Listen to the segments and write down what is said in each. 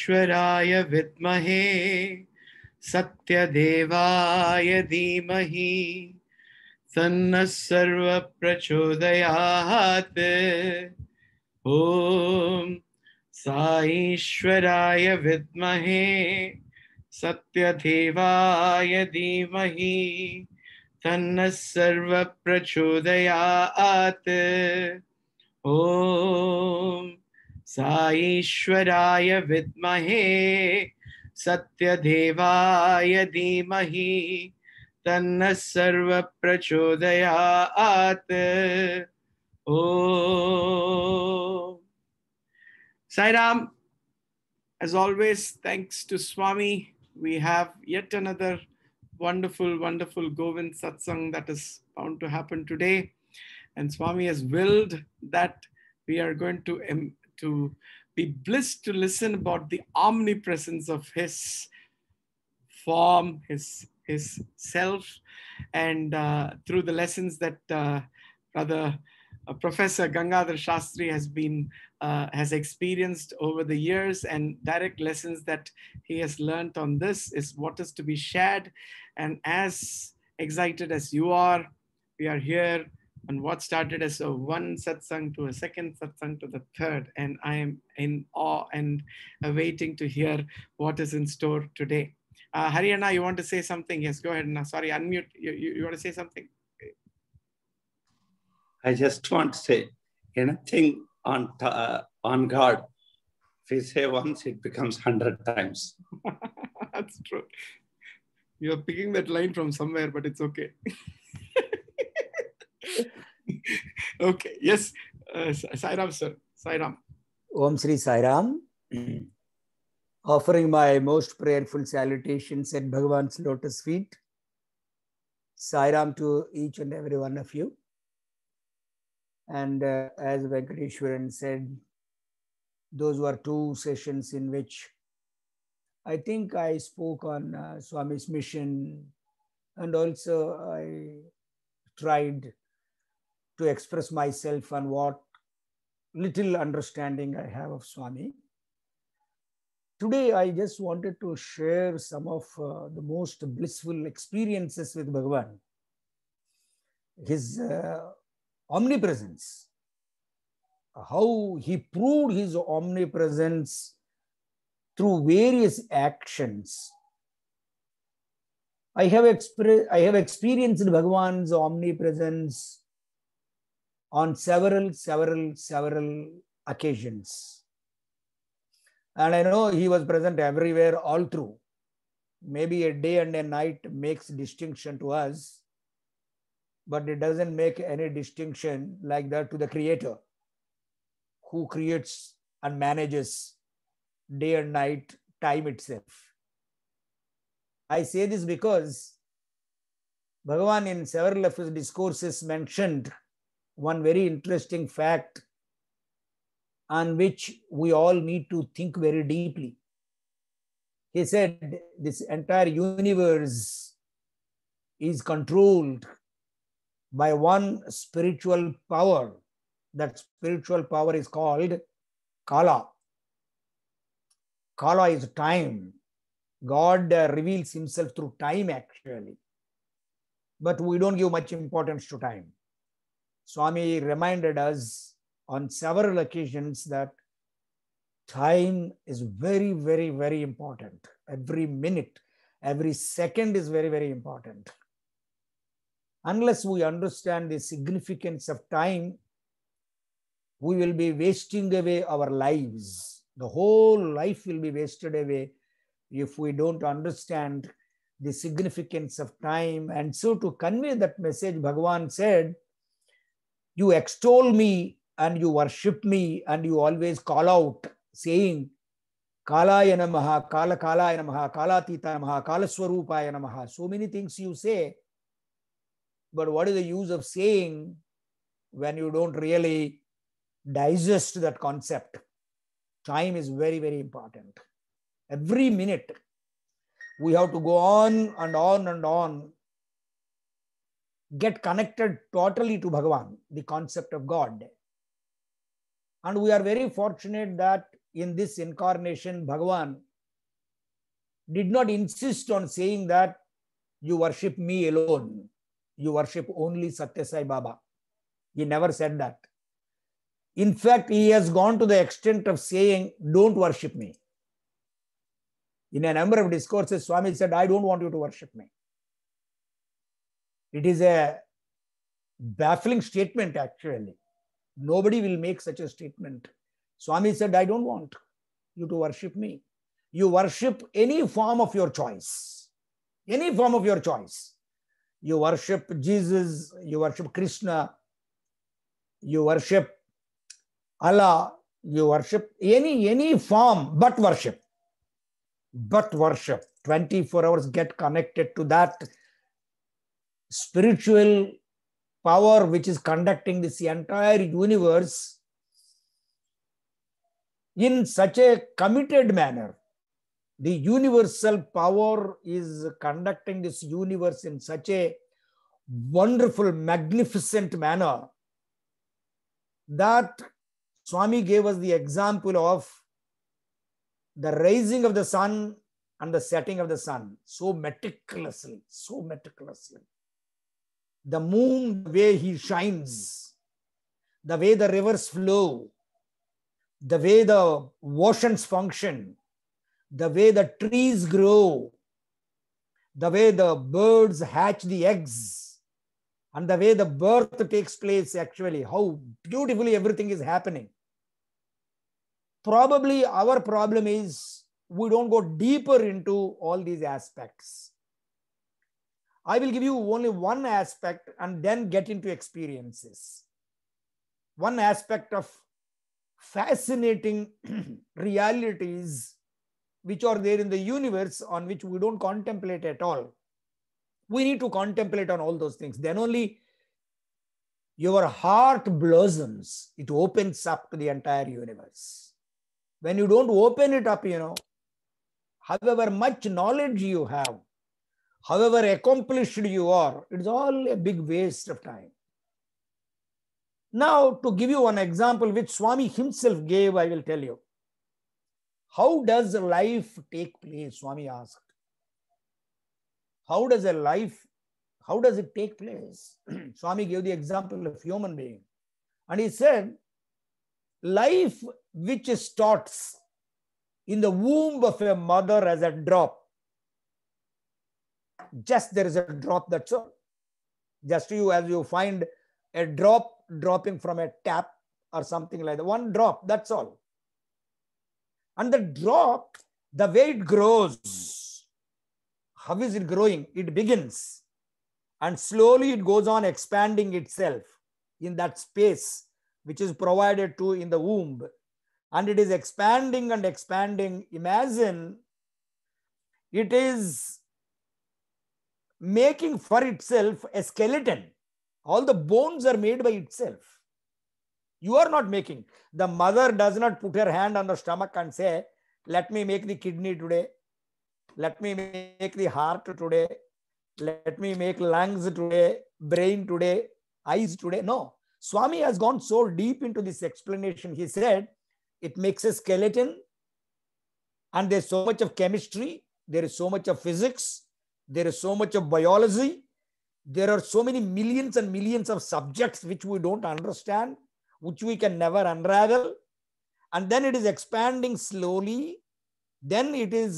ईश्वराय विद्महे सत्यदेवाय धीमहि सर्व प्रचोदयात ओम साईश्वराय विद्महे सत्यदेवाय धीमहि तन्नः प्रचोदयात ॐ साईश्वराय विद्महे सत्यदेवाय धीमहि तन्नः सर्वप्रचोदयात् ओ Sairam, as always, thanks to Swami, we have yet another wonderful, wonderful Govind satsang that is bound to happen today. And Swami has willed that we are going to, um, to be blissed to listen about the omnipresence of His form, His his self and uh, through the lessons that uh, brother uh, professor gangadhar shastri has been uh, has experienced over the years and direct lessons that he has learned on this is what is to be shared and as excited as you are we are here on what started as a one satsang to a second satsang to the third and i am in awe and awaiting to hear what is in store today uh, Haryana, you want to say something? Yes, go ahead. Anna. Sorry, unmute. You, you, you want to say something? I just want to say anything on, uh, on God, if we say once, it becomes 100 times. That's true. You're picking that line from somewhere, but it's okay. okay, yes, uh, Sairam, sir. Sairam. Om Sri Sairam. Mm-hmm offering my most prayerful salutations at Bhagavan's lotus feet. Sairam to each and every one of you. And uh, as Venkateshwaran said, those were two sessions in which I think I spoke on uh, Swami's mission and also I tried to express myself on what little understanding I have of Swami. Today, I just wanted to share some of uh, the most blissful experiences with Bhagavan. His uh, omnipresence, how he proved his omnipresence through various actions. I have, I have experienced Bhagavan's omnipresence on several, several, several occasions and I know he was present everywhere all through. Maybe a day and a night makes distinction to us, but it doesn't make any distinction like that to the creator who creates and manages day and night time itself. I say this because Bhagavan in several of his discourses mentioned one very interesting fact on which we all need to think very deeply. He said, This entire universe is controlled by one spiritual power. That spiritual power is called Kala. Kala is time. God uh, reveals himself through time, actually. But we don't give much importance to time. Swami reminded us on several occasions that time is very, very, very important. Every minute, every second is very, very important. Unless we understand the significance of time, we will be wasting away our lives. The whole life will be wasted away if we don't understand the significance of time. And so, to convey that message, Bhagavan said, You extol me and you worship me and you always call out saying Kalaya yanamaha, Kala Kalaya yanamaha, Kala Tita yanamaha, Kala Swarupaya yanamaha." So many things you say. But what is the use of saying when you don't really digest that concept? Time is very, very important. Every minute we have to go on and on and on. Get connected totally to Bhagavan, the concept of God and we are very fortunate that in this incarnation, Bhagavan did not insist on saying that you worship me alone, you worship only Satya Sai Baba. He never said that. In fact, he has gone to the extent of saying, Don't worship me. In a number of discourses, Swami said, I don't want you to worship me. It is a baffling statement, actually. Nobody will make such a statement. Swami said, I don't want you to worship me. You worship any form of your choice. Any form of your choice. You worship Jesus, you worship Krishna, you worship Allah, you worship any any form but worship. But worship. 24 hours get connected to that spiritual power which is conducting this entire universe in such a committed manner. The universal power is conducting this universe in such a wonderful, magnificent manner that Swami gave us the example of the rising of the sun and the setting of the sun so meticulously, so meticulously the moon, the way he shines, the way the rivers flow, the way the oceans function, the way the trees grow, the way the birds hatch the eggs, and the way the birth takes place actually, how beautifully everything is happening. Probably our problem is we don't go deeper into all these aspects. I will give you only one aspect and then get into experiences. One aspect of fascinating realities which are there in the universe on which we don't contemplate at all. We need to contemplate on all those things. Then only your heart blossoms, it opens up to the entire universe. When you don't open it up, you know, however much knowledge you have, however accomplished you are, it's all a big waste of time. Now, to give you an example which Swami himself gave, I will tell you. How does life take place? Swami asked. How does a life, how does it take place? Swami gave the example of human being. And he said, life which starts in the womb of a mother as a drop just there is a drop, that's all. Just you as you find a drop dropping from a tap or something like that. One drop, that's all. And the drop, the way it grows, how is it growing? It begins and slowly it goes on expanding itself in that space which is provided to in the womb and it is expanding and expanding imagine it is making for itself a skeleton. All the bones are made by itself. You are not making. The mother does not put her hand on the stomach and say, Let me make the kidney today. Let me make the heart today. Let me make lungs today, brain today, eyes today. No. Swami has gone so deep into this explanation. He said, It makes a skeleton, and there's so much of chemistry, there is so much of physics, there is so much of biology there are so many millions and millions of subjects which we don't understand which we can never unravel and then it is expanding slowly then it is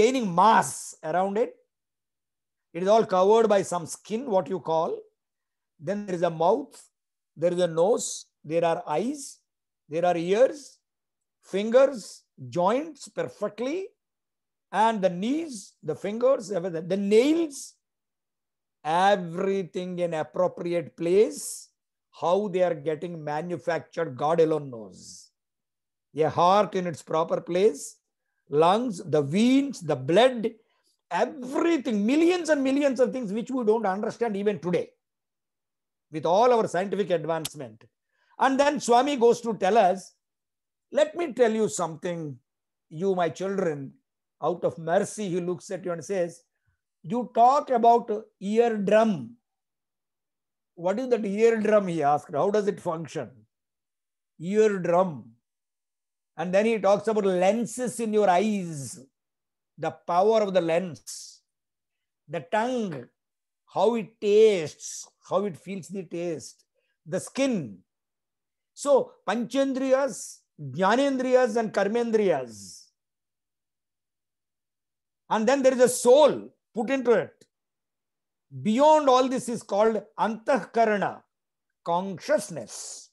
gaining mass around it it is all covered by some skin what you call then there is a mouth there is a nose there are eyes there are ears fingers joints perfectly and the knees, the fingers, everything, the nails, everything in appropriate place. How they are getting manufactured, God alone knows. A heart in its proper place, lungs, the veins, the blood, everything, millions and millions of things which we don't understand even today with all our scientific advancement. And then Swami goes to tell us, let me tell you something, you, my children, out of mercy, he looks at you and says, You talk about eardrum. What is that eardrum? He asked. How does it function? Eardrum. And then he talks about lenses in your eyes, the power of the lens, the tongue, how it tastes, how it feels the taste, the skin. So, panchendriyas, jnanendriyas, and karmendriyas and then there is a soul put into it. Beyond all this is called antahkarana, consciousness.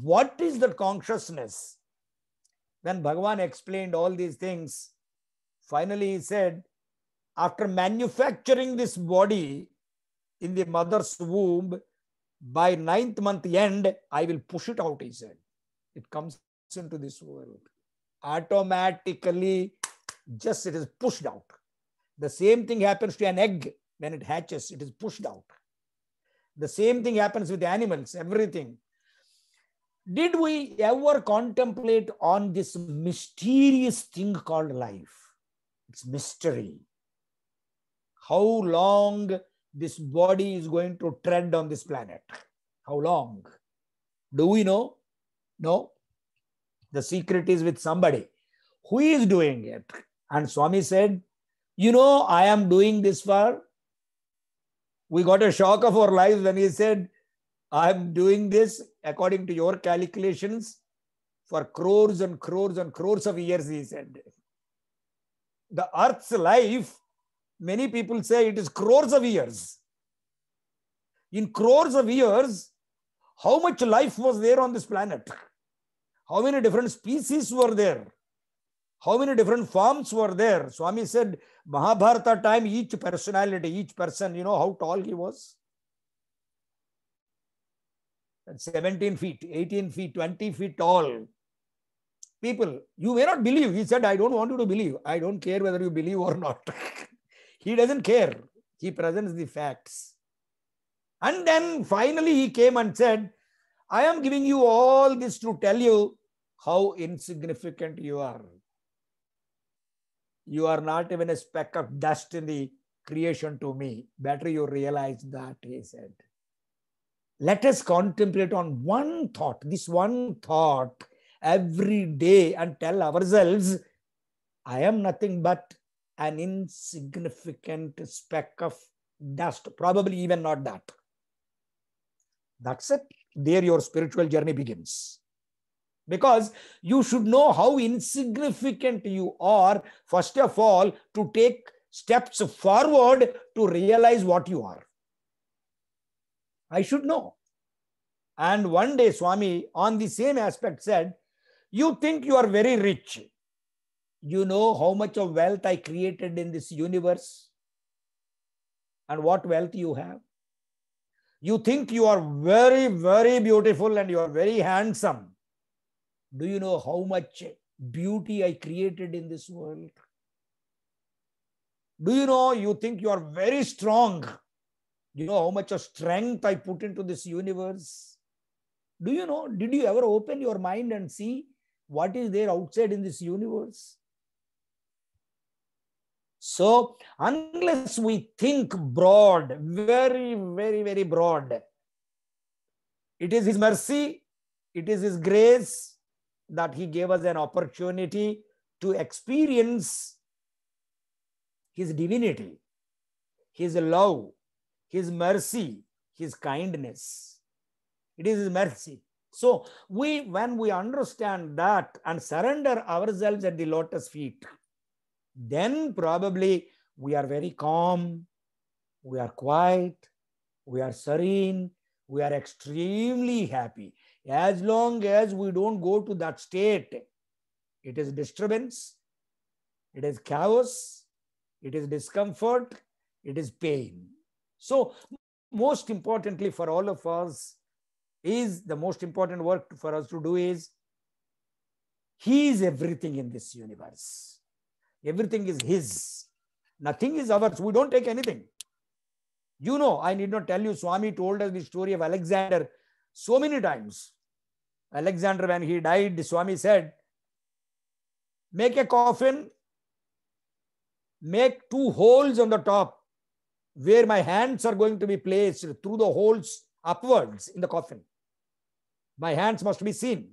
What is the consciousness? When Bhagavan explained all these things, finally he said, after manufacturing this body in the mother's womb, by ninth month end, I will push it out, he said. It comes into this world. Automatically, just it is pushed out. The same thing happens to an egg when it hatches, it is pushed out. The same thing happens with animals, everything. Did we ever contemplate on this mysterious thing called life? It's mystery. How long this body is going to tread on this planet? How long? Do we know? No. The secret is with somebody. Who is doing it? And Swami said, You know, I am doing this for. We got a shock of our lives when he said, I'm doing this according to your calculations for crores and crores and crores of years, he said. The earth's life, many people say it is crores of years. In crores of years, how much life was there on this planet? How many different species were there? How many different forms were there? Swami said, Mahabharata time, each personality, each person, you know how tall he was? 17 feet, 18 feet, 20 feet tall. People, you may not believe. He said, I don't want you to believe. I don't care whether you believe or not. he doesn't care. He presents the facts. And then finally he came and said, I am giving you all this to tell you how insignificant you are you are not even a speck of dust in the creation to me. Better you realize that, he said. Let us contemplate on one thought, this one thought every day and tell ourselves, I am nothing but an insignificant speck of dust, probably even not that. That's it. There your spiritual journey begins because you should know how insignificant you are, first of all, to take steps forward to realize what you are. I should know. And one day, Swami, on the same aspect, said, You think you are very rich. You know how much of wealth I created in this universe and what wealth you have. You think you are very, very beautiful and you are very handsome. Do you know how much beauty I created in this world? Do you know you think you are very strong? Do you know how much of strength I put into this universe? Do you know? Did you ever open your mind and see what is there outside in this universe? So, unless we think broad, very, very, very broad, it is His mercy, it is His grace, that he gave us an opportunity to experience his divinity, his love, his mercy, his kindness. It is his mercy. So we, when we understand that and surrender ourselves at the lotus feet, then probably we are very calm, we are quiet, we are serene, we are extremely happy. As long as we don't go to that state, it is disturbance, it is chaos, it is discomfort, it is pain. So, most importantly for all of us, is the most important work for us to do is He is everything in this universe. Everything is His. Nothing is ours. We don't take anything. You know, I need not tell you, Swami told us the story of Alexander so many times. Alexander, when he died, Swami said, make a coffin, make two holes on the top where my hands are going to be placed through the holes upwards in the coffin. My hands must be seen.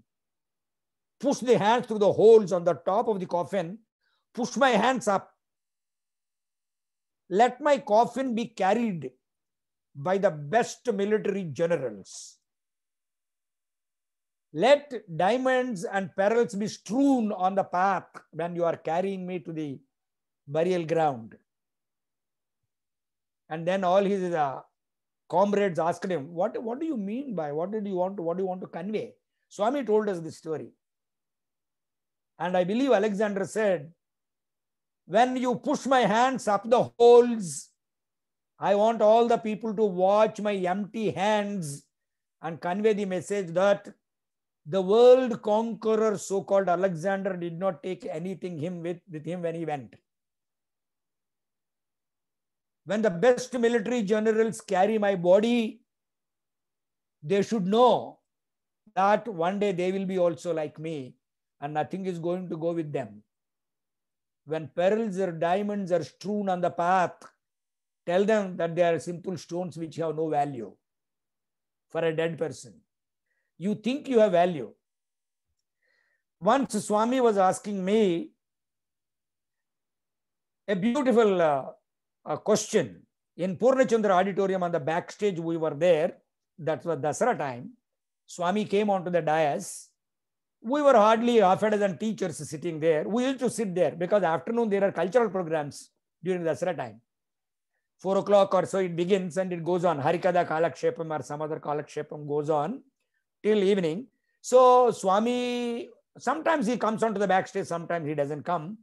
Push the hands through the holes on the top of the coffin, push my hands up. Let my coffin be carried by the best military generals let diamonds and pearls be strewn on the path when you are carrying me to the burial ground. And then all his uh, comrades asked him, what, what do you mean by, what did you want, what do you want to convey? Swami told us this story. And I believe Alexander said, when you push my hands up the holes, I want all the people to watch my empty hands and convey the message that the world conqueror, so called Alexander, did not take anything him with, with him when he went. When the best military generals carry my body, they should know that one day they will be also like me and nothing is going to go with them. When pearls or diamonds are strewn on the path, tell them that they are simple stones which have no value for a dead person you think you have value. Once Swami was asking me a beautiful uh, uh, question in Purnachandra auditorium on the backstage, we were there. That was Dasara time. Swami came onto the dais. We were hardly half a dozen teachers sitting there. We used to sit there because afternoon there are cultural programs during Dasara time. Four o'clock or so it begins and it goes on. Harikada Kalakshepam or some other Kalakshepam goes on till evening. So Swami, sometimes he comes onto the backstage, sometimes he doesn't come.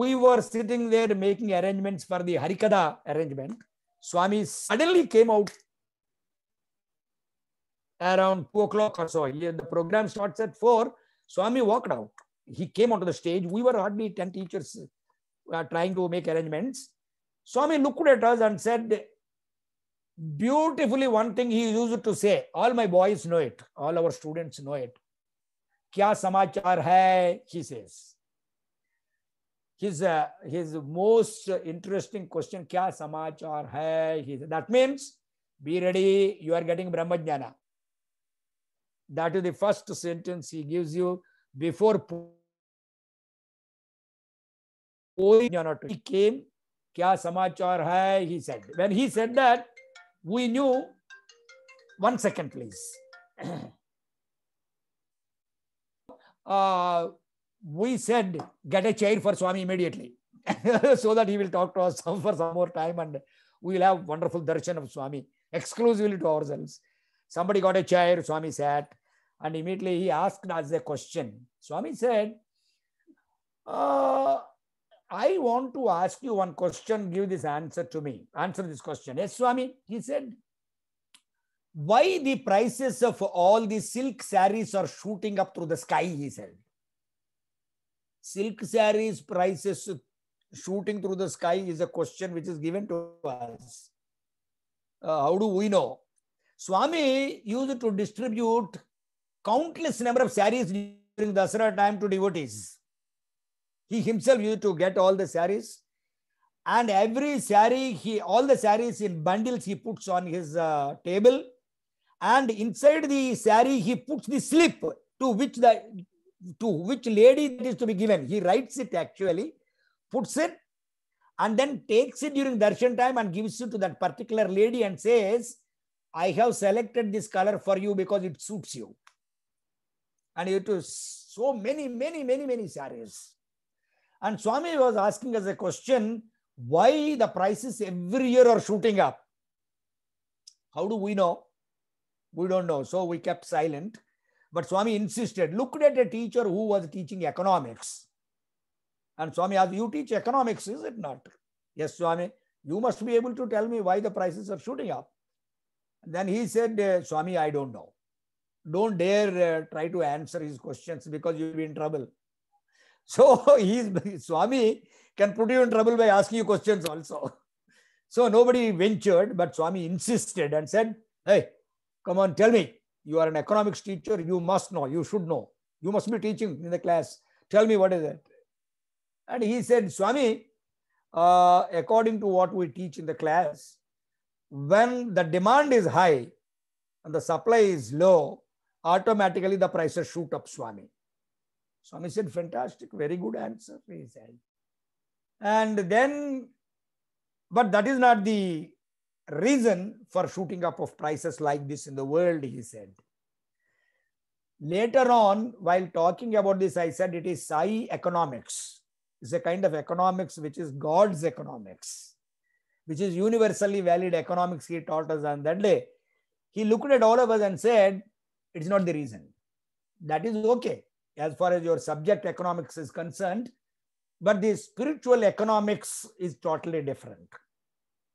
We were sitting there making arrangements for the Harikada arrangement. Swami suddenly came out around 2 o'clock or so. the program starts at 4. Swami walked out. He came onto the stage. We were hardly 10 teachers uh, trying to make arrangements. Swami looked at us and said, beautifully one thing he used to say all my boys know it all our students know it kya samachar hai he says his uh, his most interesting question kya samachar hai he that means be ready you are getting brahmajnana that is the first sentence he gives you before he came kya samachar hai he said when he said that we knew, one second please. uh, we said, get a chair for Swami immediately so that he will talk to us for some more time and we will have wonderful darshan of Swami exclusively to ourselves. Somebody got a chair, Swami sat, and immediately he asked us a question. Swami said, uh, I want to ask you one question. Give this answer to me. Answer this question. Yes, Swami, he said, why the prices of all the silk saris are shooting up through the sky, he said. Silk saris prices shooting through the sky is a question which is given to us. Uh, how do we know? Swami used to distribute countless number of saris during the Dasara time to devotees. He himself used to get all the saris. And every sari, he all the saris in bundles he puts on his uh, table. And inside the sari, he puts the slip to which the to which lady it is to be given. He writes it actually, puts it, and then takes it during darshan time and gives it to that particular lady and says, I have selected this color for you because it suits you. And it is so many, many, many, many saris. And Swami was asking us a question why the prices every year are shooting up. How do we know? We don't know. So we kept silent. But Swami insisted, looked at a teacher who was teaching economics. And Swami asked, You teach economics, is it not? Yes, Swami, you must be able to tell me why the prices are shooting up. Then he said, uh, Swami, I don't know. Don't dare uh, try to answer his questions because you'll be in trouble. So he's Swami can put you in trouble by asking you questions also. So nobody ventured, but Swami insisted and said, Hey, come on, tell me. You are an economics teacher. You must know. You should know. You must be teaching in the class. Tell me what is it. And he said, Swami, uh, according to what we teach in the class, when the demand is high and the supply is low, automatically the prices shoot up, Swami. Swami said, fantastic, very good answer, he said. And then, but that is not the reason for shooting up of prices like this in the world, he said. Later on, while talking about this, I said it is Sai economics. It's a kind of economics which is God's economics, which is universally valid economics he taught us on that day. He looked at all of us and said, It's not the reason. That is okay as far as your subject economics is concerned, but the spiritual economics is totally different.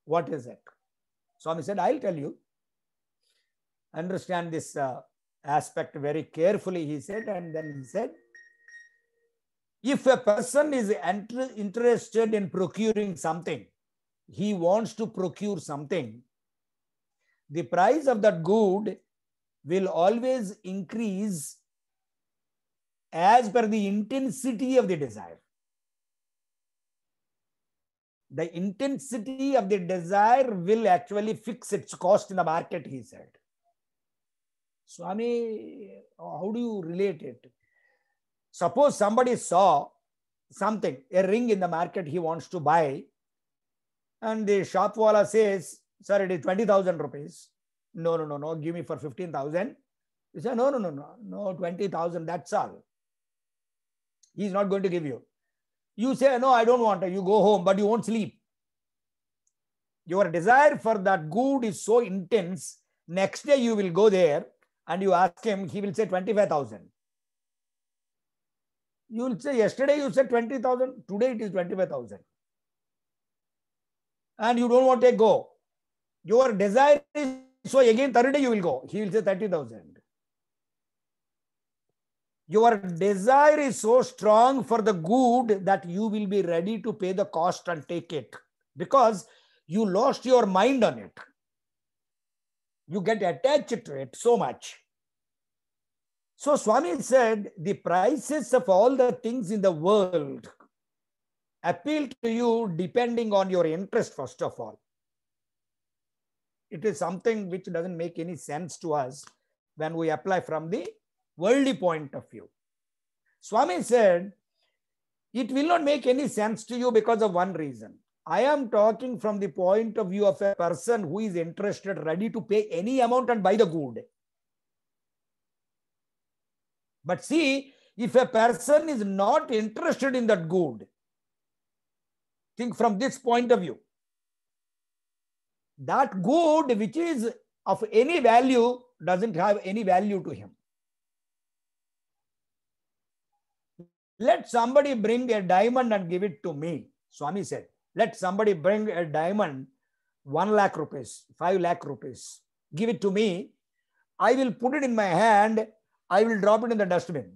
What is it? Swami said, I'll tell you. Understand this uh, aspect very carefully, he said, and then he said, if a person is interested in procuring something, he wants to procure something, the price of that good will always increase as per the intensity of the desire. The intensity of the desire will actually fix its cost in the market, he said. Swami, how do you relate it? Suppose somebody saw something, a ring in the market he wants to buy, and the shopwala says, Sir, it is 20,000 rupees. No, no, no, no, give me for 15,000. He said, No, no, no, no, no, 20,000, that's all. He's not going to give you. You say, No, I don't want it. You go home, but you won't sleep. Your desire for that good is so intense. Next day, you will go there and you ask him, he will say 25,000. You will say, Yesterday you said 20,000, today it is 25,000. And you don't want to go. Your desire is so again, third day you will go. He will say 30,000 your desire is so strong for the good that you will be ready to pay the cost and take it because you lost your mind on it. You get attached to it so much. So Swami said, the prices of all the things in the world appeal to you depending on your interest, first of all. It is something which doesn't make any sense to us when we apply from the worldly point of view. Swami said, it will not make any sense to you because of one reason. I am talking from the point of view of a person who is interested, ready to pay any amount and buy the good. But see, if a person is not interested in that good, think from this point of view. That good which is of any value doesn't have any value to him. Let somebody bring a diamond and give it to me. Swami said, let somebody bring a diamond, 1 lakh rupees, 5 lakh rupees. Give it to me. I will put it in my hand. I will drop it in the dustbin.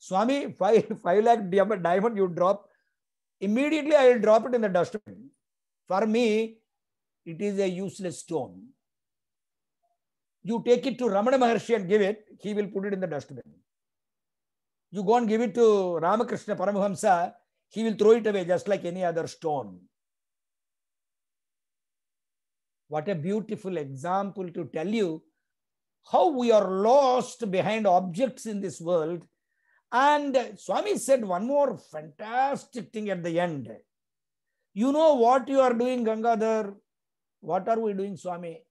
Swami, 5, five lakh diamond you drop. Immediately I will drop it in the dustbin. For me, it is a useless stone. You take it to Ramana Maharshi and give it, he will put it in the dustbin. You go and give it to Ramakrishna Paramahamsa, he will throw it away just like any other stone. What a beautiful example to tell you how we are lost behind objects in this world. And Swami said one more fantastic thing at the end. You know what you are doing, Gangadhar? What are we doing, Swami?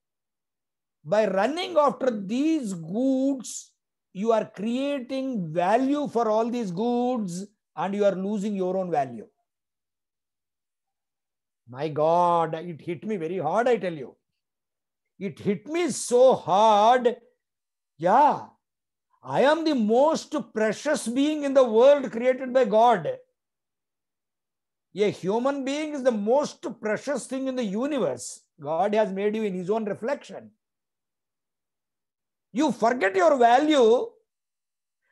By running after these goods, you are creating value for all these goods and you are losing your own value. My God, it hit me very hard, I tell you. It hit me so hard. Yeah, I am the most precious being in the world created by God. A human being is the most precious thing in the universe. God has made you in his own reflection you forget your value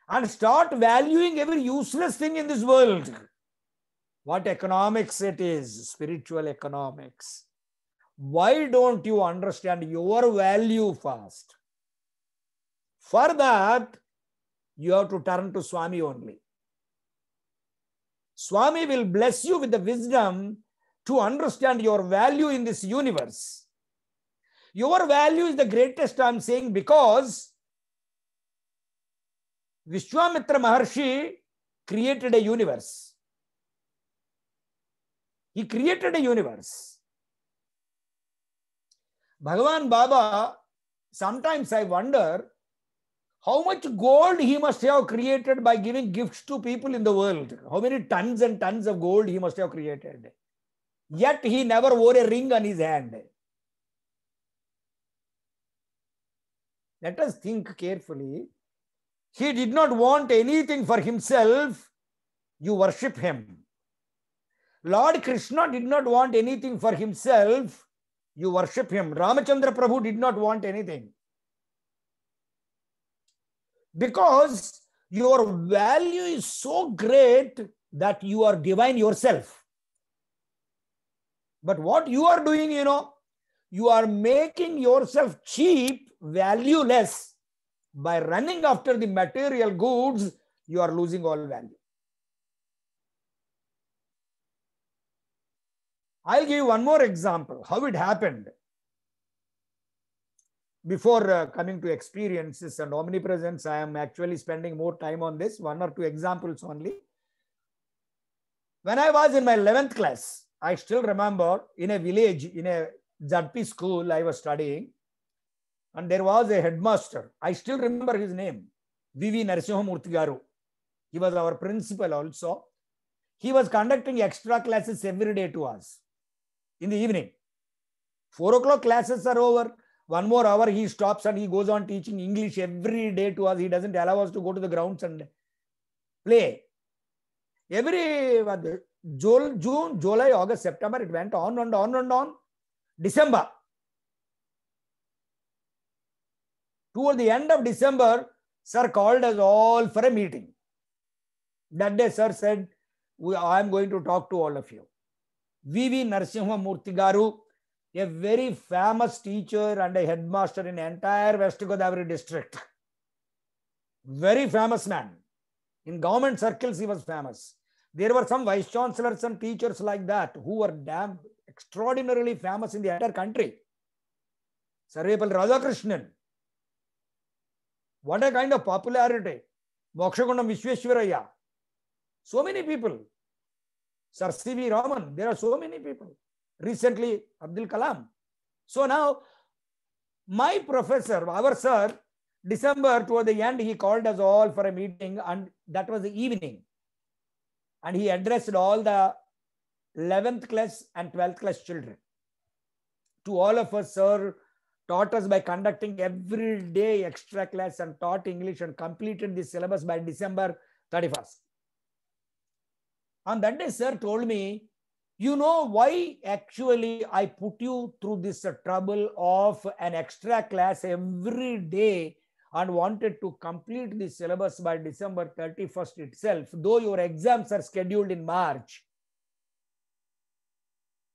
and start valuing every useless thing in this world. What economics it is, spiritual economics. Why don't you understand your value first? For that, you have to turn to Swami only. Swami will bless you with the wisdom to understand your value in this universe. Your value is the greatest, I'm saying, because Vishwamitra Maharshi created a universe. He created a universe. Bhagavan Baba, sometimes I wonder how much gold he must have created by giving gifts to people in the world. How many tons and tons of gold he must have created. Yet he never wore a ring on his hand. Let us think carefully. He did not want anything for himself. You worship him. Lord Krishna did not want anything for himself. You worship him. Ramachandra Prabhu did not want anything. Because your value is so great that you are divine yourself. But what you are doing, you know, you are making yourself cheap, valueless. By running after the material goods, you are losing all value. I'll give you one more example how it happened before uh, coming to experiences and omnipresence, I am actually spending more time on this, one or two examples only. When I was in my 11th class, I still remember in a village, in a Zadpi school, I was studying, and there was a headmaster. I still remember his name, Vivi Narasimhamurthy Garu. He was our principal also. He was conducting extra classes every day to us in the evening. Four o'clock classes are over. One more hour he stops and he goes on teaching English every day to us. He doesn't allow us to go to the grounds and play. Every June, July, August, September, it went on and on and on. December. Toward the end of December, sir called us all for a meeting. That day, sir said, I am going to talk to all of you. V.V. Narsimha Murthy Garu, a very famous teacher and a headmaster in entire West Godavari district. Very famous man. In government circles, he was famous. There were some vice chancellors and teachers like that who were damn extraordinarily famous in the entire country. Sarvepalli Radhakrishnan. What a kind of popularity. Mokshagundam Vishveshwaraya. So many people. Sir C.V. Raman. There are so many people. Recently, Abdul Kalam. So now, my professor, our sir, December toward the end, he called us all for a meeting and that was the evening. And he addressed all the 11th class and 12th class children. To all of us, sir taught us by conducting every day extra class and taught English and completed the syllabus by December 31st. On that day, sir told me, you know why actually I put you through this trouble of an extra class every day and wanted to complete the syllabus by December 31st itself, though your exams are scheduled in March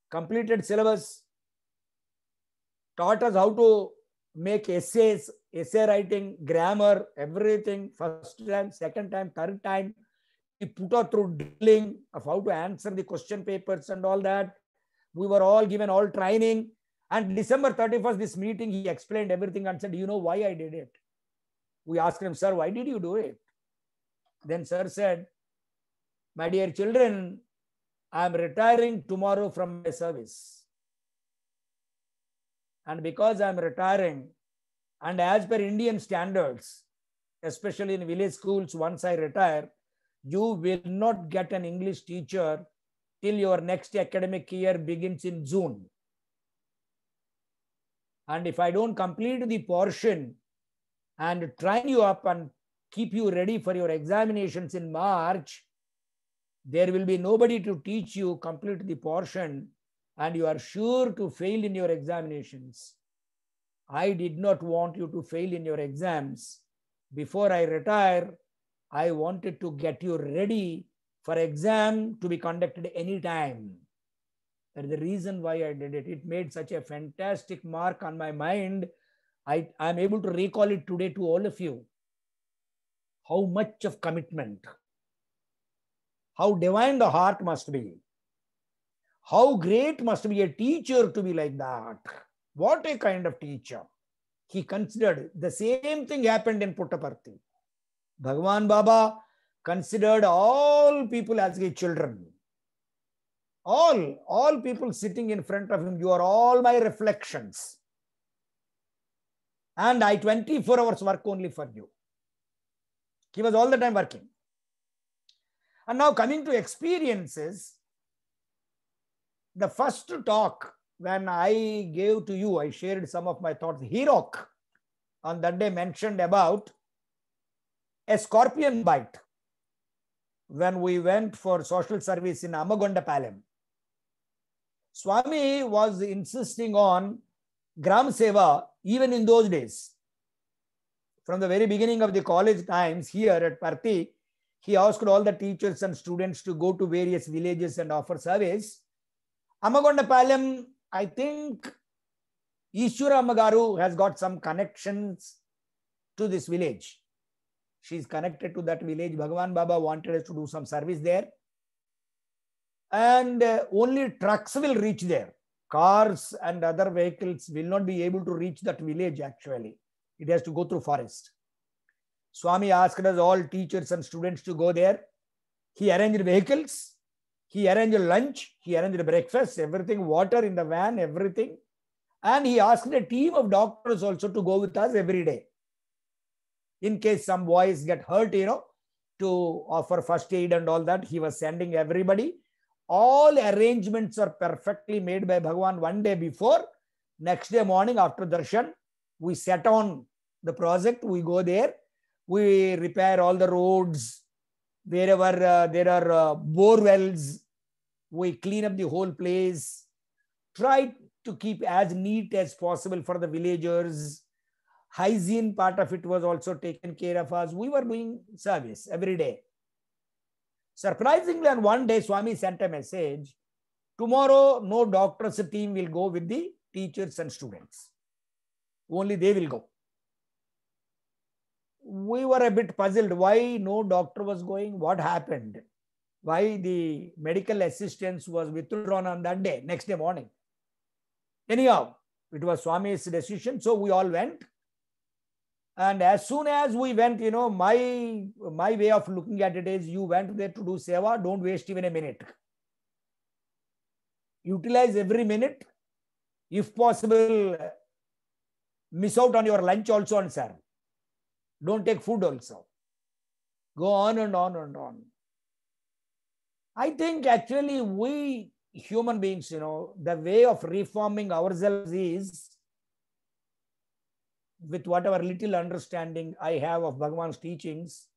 completed syllabus, taught us how to make essays, essay writing, grammar, everything, first time, second time, third time. he put us through drilling of how to answer the question papers and all that. We were all given all training. And December 31st, this meeting, he explained everything and said, You know why I did it? We asked him, Sir, why did you do it? Then, sir said, My dear children, I'm retiring tomorrow from my service. And because I'm retiring, and as per Indian standards, especially in village schools, once I retire, you will not get an English teacher till your next academic year begins in June. And if I don't complete the portion and train you up and keep you ready for your examinations in March, there will be nobody to teach you complete the portion and you are sure to fail in your examinations. I did not want you to fail in your exams. Before I retire, I wanted to get you ready for exam to be conducted anytime. That is the reason why I did it. It made such a fantastic mark on my mind. I am able to recall it today to all of you. How much of commitment, how divine the heart must be. How great must be a teacher to be like that. What a kind of teacher. He considered the same thing happened in Puttaparthi. Bhagwan Baba considered all people as his children. All, all people sitting in front of him, you are all my reflections. And I 24 hours work only for you. He was all the time working. And now coming to experiences, the first talk when I gave to you, I shared some of my thoughts. Hirok on that day mentioned about a scorpion bite when we went for social service in Amagondapalam. Swami was insisting on Gram Seva even in those days. From the very beginning of the college times here at Parthi, he asked all the teachers and students to go to various villages and offer service. Amagondapalam, I think Ishura Amagaru has got some connections to this village. She is connected to that village. Bhagavan Baba wanted us to do some service there. And uh, only trucks will reach there. Cars and other vehicles will not be able to reach that village actually. It has to go through forest. Swami asked us all teachers and students to go there. He arranged vehicles, he arranged lunch, he arranged breakfast, everything, water in the van, everything. And he asked a team of doctors also to go with us every day. In case some boys get hurt, you know, to offer first aid and all that, he was sending everybody. All arrangements are perfectly made by Bhagwan one day before. Next day morning after darshan, we set on the project, we go there we repair all the roads wherever uh, there are uh, bore wells we clean up the whole place try to keep as neat as possible for the villagers hygiene part of it was also taken care of us we were doing service every day surprisingly on one day swami sent a message tomorrow no doctors team will go with the teachers and students only they will go we were a bit puzzled why no doctor was going, what happened, why the medical assistance was withdrawn on that day, next day morning. Anyhow, it was Swami's decision, so we all went. And as soon as we went, you know, my my way of looking at it is you went there to do seva, don't waste even a minute. Utilize every minute. If possible, miss out on your lunch also and serve don't take food also. Go on and on and on. I think actually we human beings, you know, the way of reforming ourselves is with whatever little understanding I have of Bhagavan's teachings,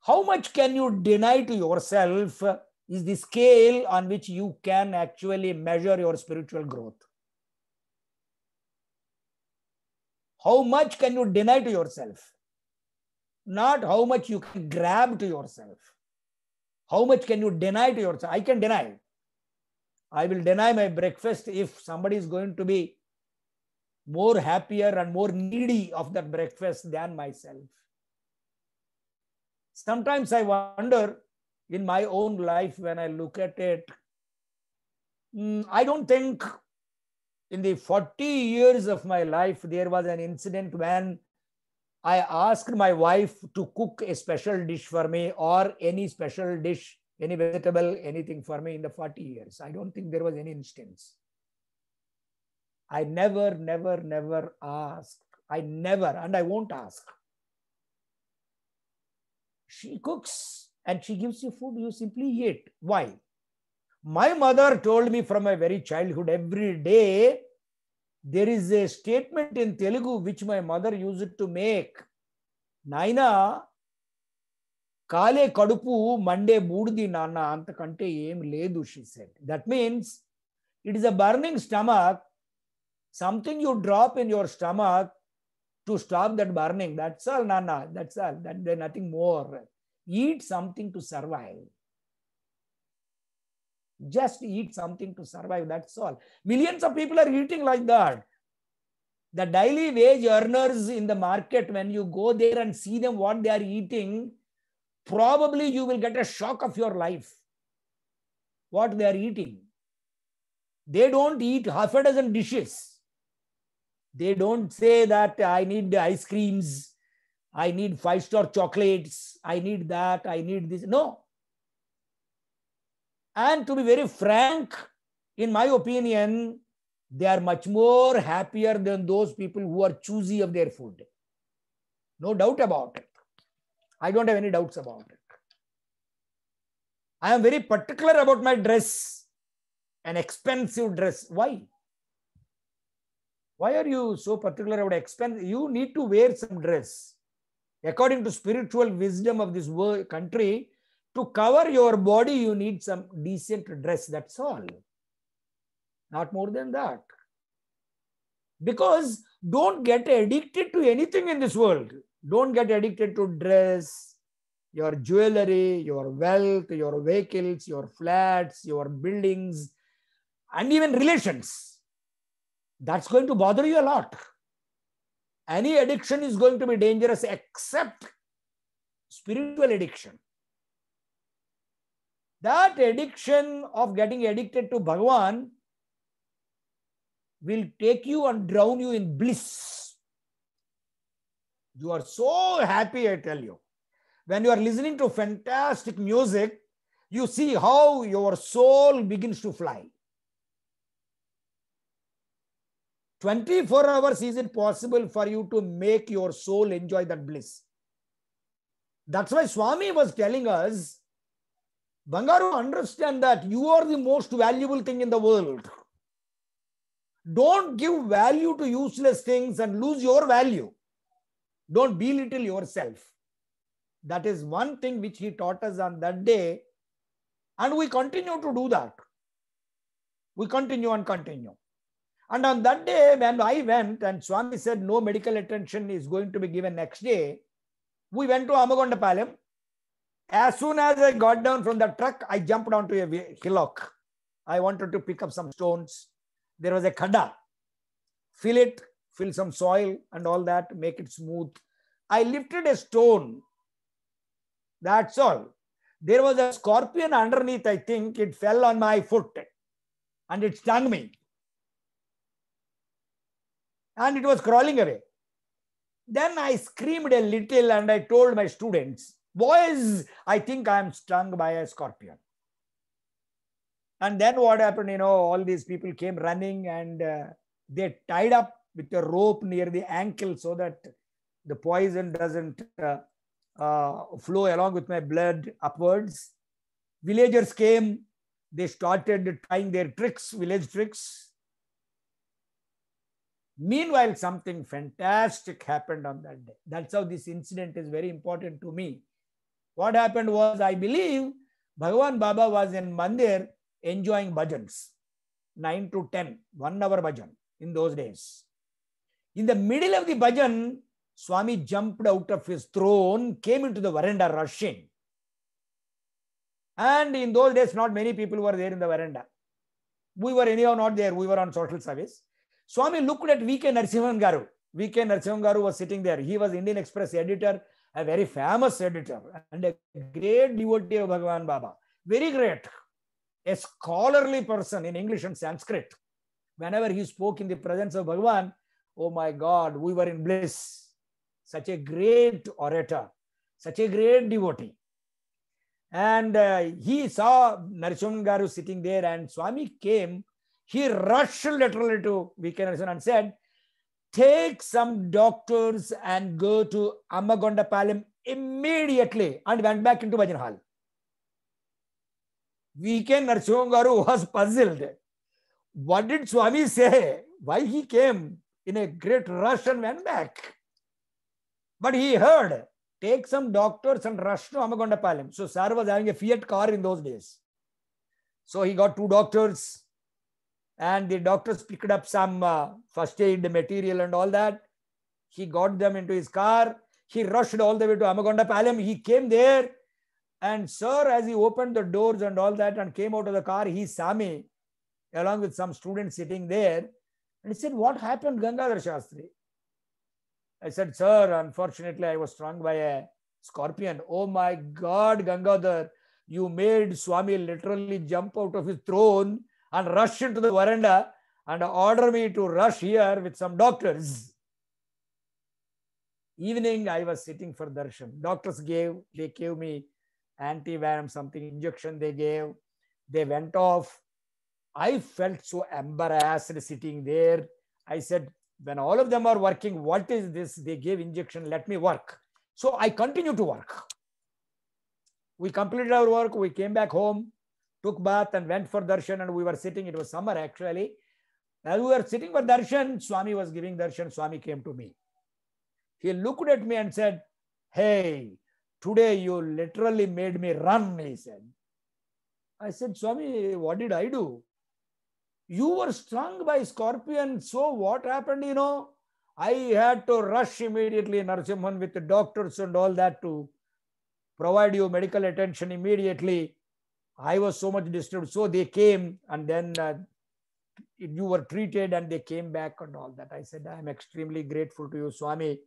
how much can you deny to yourself is the scale on which you can actually measure your spiritual growth. how much can you deny to yourself? Not how much you can grab to yourself. How much can you deny to yourself? I can deny. I will deny my breakfast if somebody is going to be more happier and more needy of that breakfast than myself. Sometimes I wonder in my own life when I look at it, mm, I don't think in the 40 years of my life, there was an incident when I asked my wife to cook a special dish for me or any special dish, any vegetable, anything for me in the 40 years. I don't think there was any instance. I never, never, never asked. I never, and I won't ask. She cooks and she gives you food, you simply eat. Why? My mother told me from my very childhood every day there is a statement in Telugu which my mother used to make. నాయనా కాలే కడుపు Monday బూడిది నాన్న అంతకంటే ఏం లేదు she said that means it is a burning stomach something you drop in your stomach to stop that burning that's all నాన్న that's all that they nothing more eat something to survive Just eat something to survive, that's all. Millions of people are eating like that. The daily wage earners in the market, when you go there and see them what they are eating, probably you will get a shock of your life. What they are eating. They don't eat half a dozen dishes. They don't say that I need ice creams, I need five star chocolates, I need that, I need this. No, and to be very frank, in my opinion, they are much more happier than those people who are choosy of their food. No doubt about it. I don't have any doubts about it. I am very particular about my dress, an expensive dress. Why? Why are you so particular about expense? You need to wear some dress. According to spiritual wisdom of this world, country, to cover your body, you need some decent dress. That's all. Not more than that. Because don't get addicted to anything in this world. Don't get addicted to dress, your jewelry, your wealth, your vehicles, your flats, your buildings, and even relations. That's going to bother you a lot. Any addiction is going to be dangerous except spiritual addiction that addiction of getting addicted to Bhagwan will take you and drown you in bliss. You are so happy, I tell you. When you are listening to fantastic music, you see how your soul begins to fly. 24 hours is it possible for you to make your soul enjoy that bliss? That's why Swami was telling us Bangaru, understand that you are the most valuable thing in the world. Don't give value to useless things and lose your value. Don't belittle yourself. That is one thing which he taught us on that day. And we continue to do that. We continue and continue. And on that day, when I went and Swami said no medical attention is going to be given next day, we went to Palam. As soon as I got down from the truck, I jumped onto a hillock. I wanted to pick up some stones. There was a khada. Fill it, fill some soil and all that, make it smooth. I lifted a stone. That's all. There was a scorpion underneath, I think. It fell on my foot and it stung me. And it was crawling away. Then I screamed a little and I told my students, Boys, I think I'm stung by a scorpion. And then what happened? You know, all these people came running and uh, they tied up with a rope near the ankle so that the poison doesn't uh, uh, flow along with my blood upwards. Villagers came, they started trying their tricks, village tricks. Meanwhile, something fantastic happened on that day. That's how this incident is very important to me what happened was, I believe, Bhagavan Baba was in Mandir enjoying bhajans, 9 to 10, one hour bhajan in those days. In the middle of the bhajan, Swami jumped out of his throne, came into the veranda rushing. And in those days, not many people were there in the veranda. We were anyhow not there. We were on social service. Swami looked at V.K. Narasimhan Garu. V.K. Narasimhan Garu was sitting there. He was Indian Express editor a very famous editor and a great devotee of Bhagavan Baba, very great, a scholarly person in English and Sanskrit. Whenever he spoke in the presence of Bhagavan, oh my God, we were in bliss. Such a great orator, such a great devotee. And uh, he saw Narasimhan Garu sitting there, and Swami came. He rushed literally to V.K. and said, take some doctors and go to Palam immediately and went back into Bhajan Hall. V.K. Narchongaru was puzzled. What did Swami say? Why he came in a great rush and went back? But he heard, take some doctors and rush to Palam. So Sar was having a Fiat car in those days. So he got two doctors, and the doctors picked up some uh, first aid material and all that. He got them into his car. He rushed all the way to Palam. He came there. And sir, as he opened the doors and all that and came out of the car, he saw me along with some students sitting there. And he said, what happened, Gangadhar Shastri? I said, sir, unfortunately, I was stung by a scorpion. Oh my God, Gangadhar, you made Swami literally jump out of his throne and rush into the veranda and order me to rush here with some doctors. Evening, I was sitting for darshan. Doctors gave, they gave me anti-venom, something injection they gave. They went off. I felt so embarrassed sitting there. I said, when all of them are working, what is this? They gave injection, let me work. So I continue to work. We completed our work, we came back home took bath and went for darshan and we were sitting. It was summer actually. As we were sitting for darshan, Swami was giving darshan. Swami came to me. He looked at me and said, Hey, today you literally made me run, he said. I said, Swami, what did I do? You were stung by scorpion. So what happened, you know? I had to rush immediately, Narsimhan, with the doctors and all that to provide you medical attention immediately. I was so much disturbed. So they came and then uh, you were treated and they came back and all that. I said, I'm extremely grateful to you, Swami.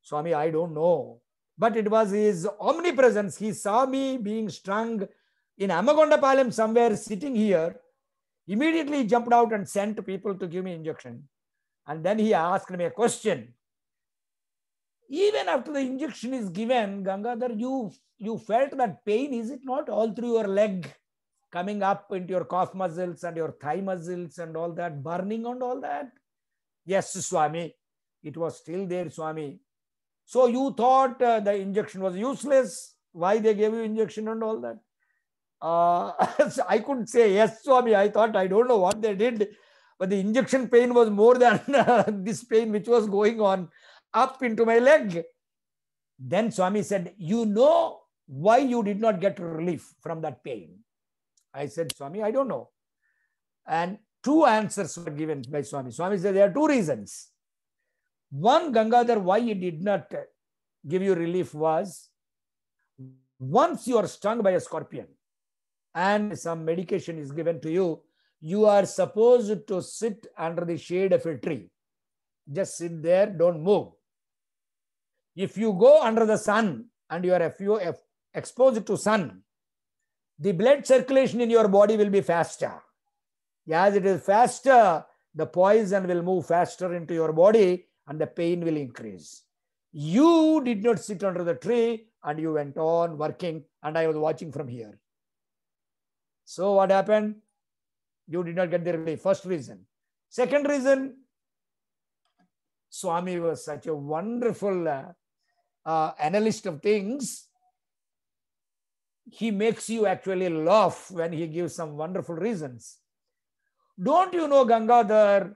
Swami, I don't know. But it was his omnipresence. He saw me being strung in Amagondapalam somewhere, sitting here. Immediately jumped out and sent people to give me injection. And then he asked me a question even after the injection is given, Gangadhar, you, you felt that pain, is it not? All through your leg, coming up into your calf muscles and your thigh muscles and all that, burning and all that. Yes, Swami, it was still there, Swami. So you thought uh, the injection was useless. Why they gave you injection and all that? Uh, so I couldn't say, yes, Swami, I thought, I don't know what they did. But the injection pain was more than uh, this pain which was going on up into my leg. Then Swami said, You know why you did not get relief from that pain? I said, Swami, I don't know. And two answers were given by Swami. Swami said, There are two reasons. One, Gangadhar, why he did not give you relief was once you are stung by a scorpion and some medication is given to you, you are supposed to sit under the shade of a tree. Just sit there, don't move if you go under the sun and you are exposed to sun, the blood circulation in your body will be faster. As it is faster, the poison will move faster into your body and the pain will increase. You did not sit under the tree and you went on working and I was watching from here. So what happened? You did not get the relief. First reason. Second reason, Swami was such a wonderful uh, uh, analyst of things, he makes you actually laugh when he gives some wonderful reasons. Don't you know, Gangadhar?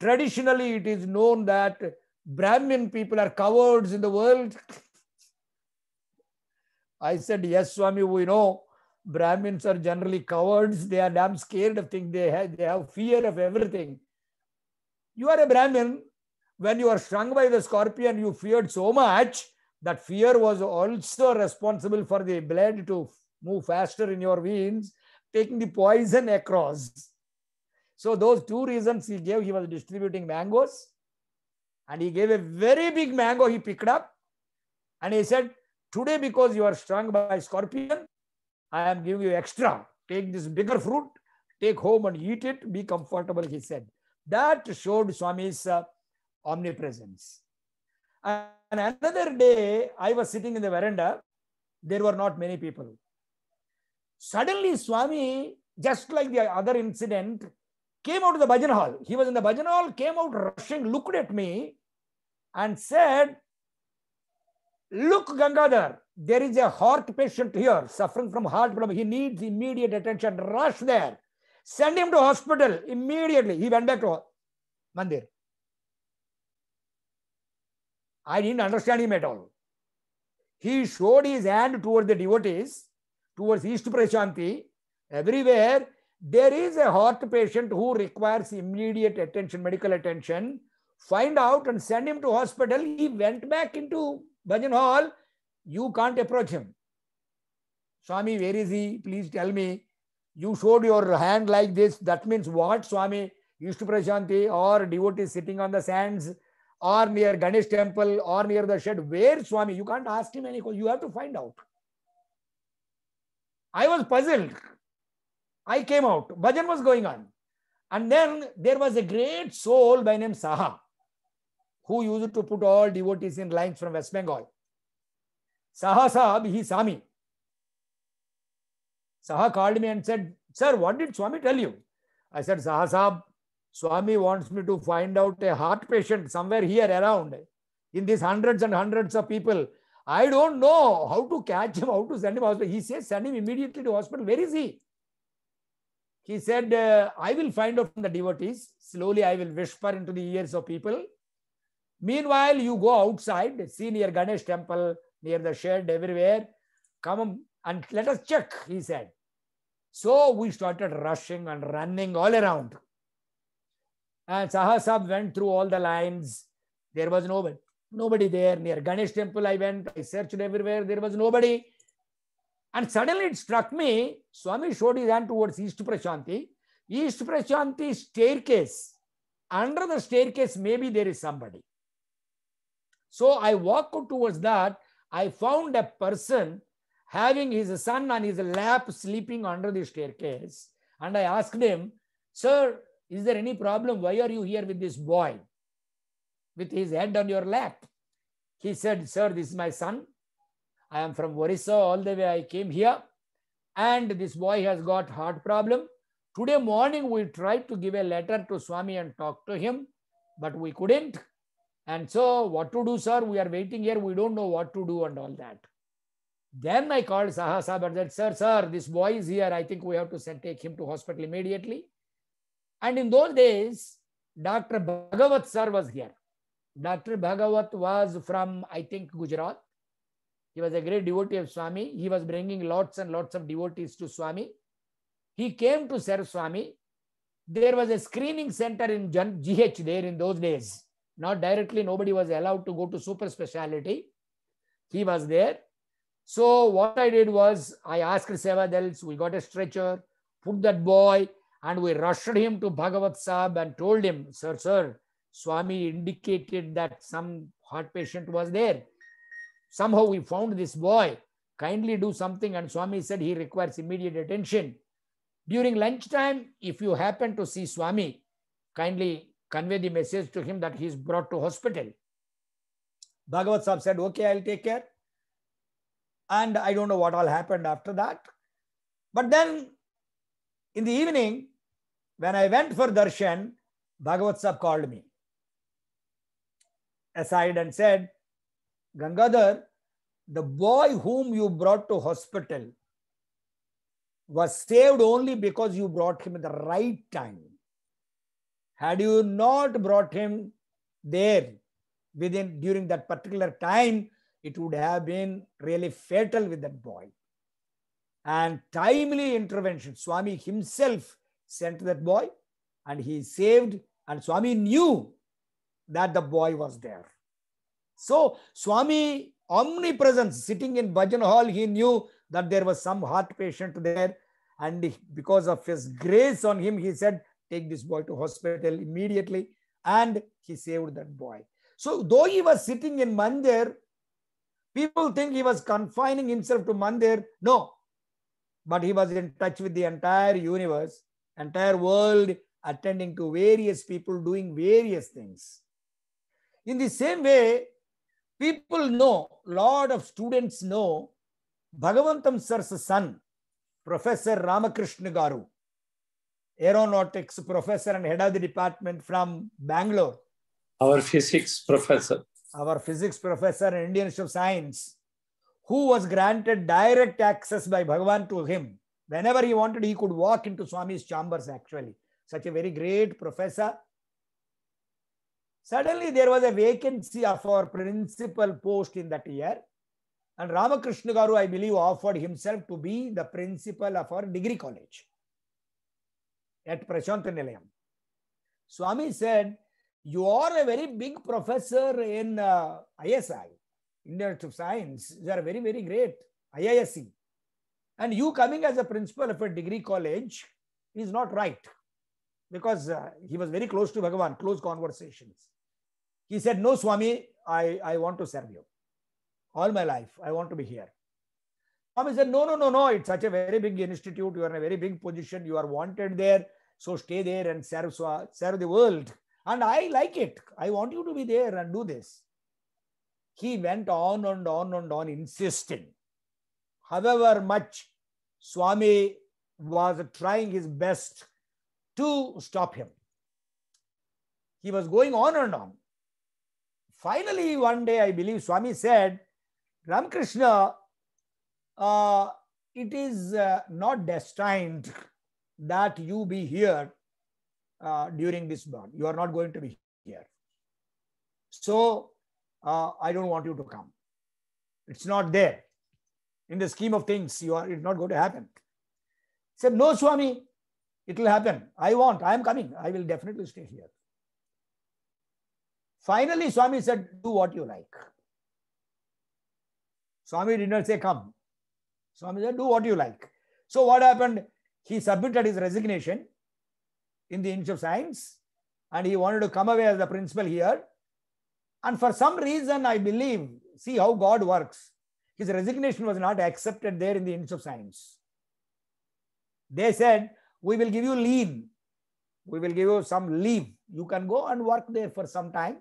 Traditionally, it is known that Brahmin people are cowards in the world. I said, Yes, Swami, we know. Brahmins are generally cowards. They are damn scared of things. They have, they have fear of everything. You are a Brahmin. When you are stung by the scorpion, you feared so much that fear was also responsible for the blood to move faster in your veins, taking the poison across. So those two reasons he gave, he was distributing mangoes and he gave a very big mango he picked up and he said, today because you are stung by scorpion, I am giving you extra. Take this bigger fruit, take home and eat it, be comfortable, he said. That showed Swami's uh, omnipresence. And another day, I was sitting in the veranda. There were not many people. Suddenly, Swami, just like the other incident, came out of the bhajan hall. He was in the bhajan hall, came out rushing, looked at me, and said, Look, Gangadhar, there is a heart patient here suffering from heart problem. He needs immediate attention. Rush there. Send him to hospital immediately. He went back to mandir. I didn't understand him at all. He showed his hand towards the devotees, towards East Prashanti. Everywhere, there is a heart patient who requires immediate attention, medical attention. Find out and send him to hospital. He went back into bhajan hall. You can't approach him. Swami, where is he? Please tell me. You showed your hand like this. That means what, Swami? East Prashanti or devotee sitting on the sands or near Ganesh temple or near the shed where Swami. You can't ask him any question. You have to find out. I was puzzled. I came out. Bhajan was going on. And then there was a great soul by name Saha who used to put all devotees in lines from West Bengal. Saha Sahab, he saw me. Saha called me and said, Sir, what did Swami tell you? I said, Saha Sahab, Swami wants me to find out a heart patient somewhere here around in these hundreds and hundreds of people. I don't know how to catch him, how to send him hospital. He says, send him immediately to hospital. Where is he? He said, uh, I will find out from the devotees. Slowly, I will whisper into the ears of people. Meanwhile, you go outside, see near Ganesh temple, near the shed, everywhere. Come and let us check, he said. So we started rushing and running all around. And Sahasab went through all the lines. There was nobody, nobody there. Near Ganesh temple, I went, I searched everywhere. There was nobody. And suddenly it struck me, Swami showed his hand towards East Prashanti. East Prashanti staircase. Under the staircase, maybe there is somebody. So I walked towards that. I found a person having his son on his lap sleeping under the staircase. And I asked him, Sir, is there any problem? Why are you here with this boy? With his head on your lap. He said, Sir, this is my son. I am from Orissa. All the way I came here. And this boy has got heart problem. Today morning, we tried to give a letter to Swami and talk to him, but we couldn't. And so, what to do, sir? We are waiting here. We don't know what to do and all that. Then I called Saha and said, Sir, sir, this boy is here. I think we have to send, take him to hospital immediately. And in those days, Dr. Bhagavat sir was here. Dr. Bhagavat was from, I think, Gujarat. He was a great devotee of Swami. He was bringing lots and lots of devotees to Swami. He came to serve Swami. There was a screening center in GH there in those days. Not directly, nobody was allowed to go to super speciality. He was there. So what I did was I asked Sevadels, we got a stretcher, put that boy, and we rushed him to Bhagavat Sahib and told him, Sir, sir, Swami indicated that some heart patient was there. Somehow we found this boy. Kindly do something. And Swami said he requires immediate attention. During lunchtime, if you happen to see Swami, kindly convey the message to him that he is brought to hospital. Bhagavat Sahib said, okay, I'll take care. And I don't know what all happened after that. But then in the evening, when I went for darshan, Bhagavat Sahib called me aside and said, Gangadhar, the boy whom you brought to hospital was saved only because you brought him at the right time. Had you not brought him there within during that particular time, it would have been really fatal with that boy. And timely intervention, Swami himself sent that boy and he saved. And Swami knew that the boy was there. So Swami, omnipresence, sitting in Bhajan Hall, he knew that there was some heart patient there. And because of his grace on him, he said, take this boy to hospital immediately. And he saved that boy. So though he was sitting in Mandir, people think he was confining himself to Mandir. No, but he was in touch with the entire universe entire world attending to various people doing various things. In the same way, people know, lot of students know Bhagavantam Sar's son, Professor Ramakrishna Garu, aeronautics professor and head of the department from Bangalore. Our physics professor. Our physics professor and Indian Institute of Science, who was granted direct access by Bhagavan to him Whenever he wanted, he could walk into Swami's chambers actually. Such a very great professor. Suddenly there was a vacancy of our principal post in that year. And Ramakrishna Garu, I believe, offered himself to be the principal of our degree college at Prashant Swami said, you are a very big professor in uh, ISI, Indian Institute of Science. You are very, very great, IISc. And you coming as a principal of a degree college is not right because uh, he was very close to Bhagavan, close conversations. He said, No, Swami, I, I want to serve you. All my life, I want to be here. Swami said, No, no, no, no. It's such a very big institute. You are in a very big position. You are wanted there. So stay there and serve, serve the world. And I like it. I want you to be there and do this. He went on and on and on, insisting. However much Swami was trying his best to stop him. He was going on and on. Finally, one day, I believe Swami said, Ramakrishna, uh, it is uh, not destined that you be here uh, during this birth. You are not going to be here. So, uh, I don't want you to come. It's not there in the scheme of things, you are it's not going to happen. He said, No, Swami, it will happen. I want, I am coming. I will definitely stay here. Finally, Swami said, Do what you like. Swami did not say, Come. Swami said, Do what you like. So, what happened? He submitted his resignation in the inch of science and he wanted to come away as the principal here. And for some reason, I believe, see how God works. His resignation was not accepted there in the Institute of Science. They said, we will give you leave. We will give you some leave. You can go and work there for some time.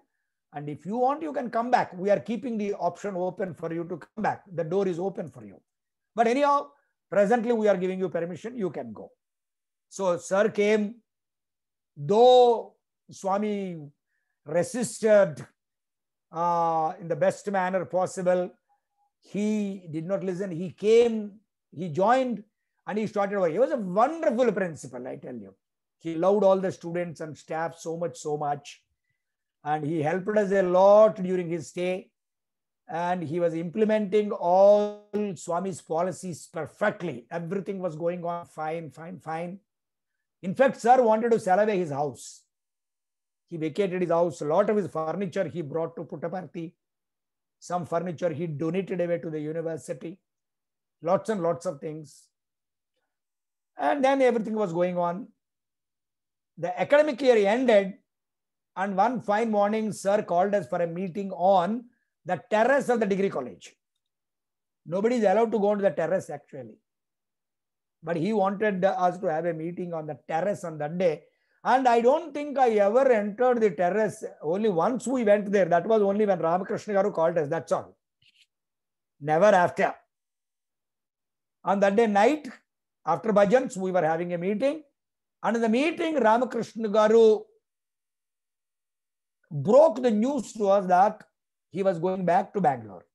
And if you want, you can come back. We are keeping the option open for you to come back. The door is open for you. But anyhow, presently we are giving you permission. You can go. So sir came, though Swami resisted uh, in the best manner possible. He did not listen. He came, he joined, and he started working. He was a wonderful principal, I tell you. He loved all the students and staff so much, so much. And he helped us a lot during his stay. And he was implementing all Swami's policies perfectly. Everything was going on fine, fine, fine. In fact, sir wanted to sell away his house. He vacated his house. A lot of his furniture he brought to Puttaparthi some furniture he donated away to the university, lots and lots of things. And then everything was going on. The academic year ended, and one fine morning, sir called us for a meeting on the terrace of the degree college. Nobody is allowed to go on the terrace actually. But he wanted us to have a meeting on the terrace on that day and I don't think I ever entered the terrace. Only once we went there. That was only when Ramakrishna Garu called us. That's all. Never after. On that day night, after bhajans, we were having a meeting. And in the meeting, Ramakrishna Garu broke the news to us that he was going back to Bangalore.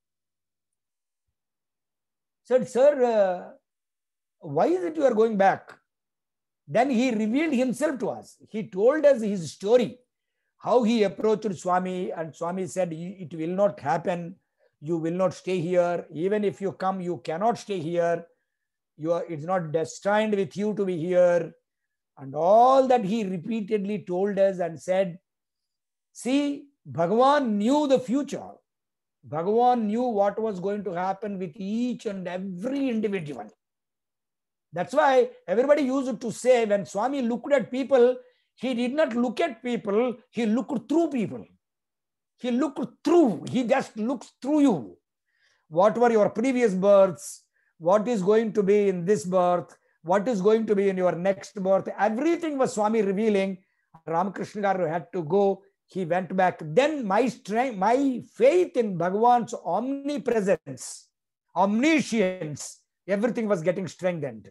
Said, sir, uh, why is it you are going back? Then he revealed himself to us. He told us his story, how he approached Swami, and Swami said, It will not happen. You will not stay here. Even if you come, you cannot stay here. You are, it's not destined with you to be here. And all that he repeatedly told us and said, See, Bhagavan knew the future. Bhagavan knew what was going to happen with each and every individual. That's why everybody used to say when Swami looked at people, he did not look at people, he looked through people. He looked through, he just looks through you. What were your previous births? What is going to be in this birth? What is going to be in your next birth? Everything was Swami revealing. Ramakrishna Garu had to go. He went back. Then my strength, my faith in Bhagwan's omnipresence, omniscience, everything was getting strengthened.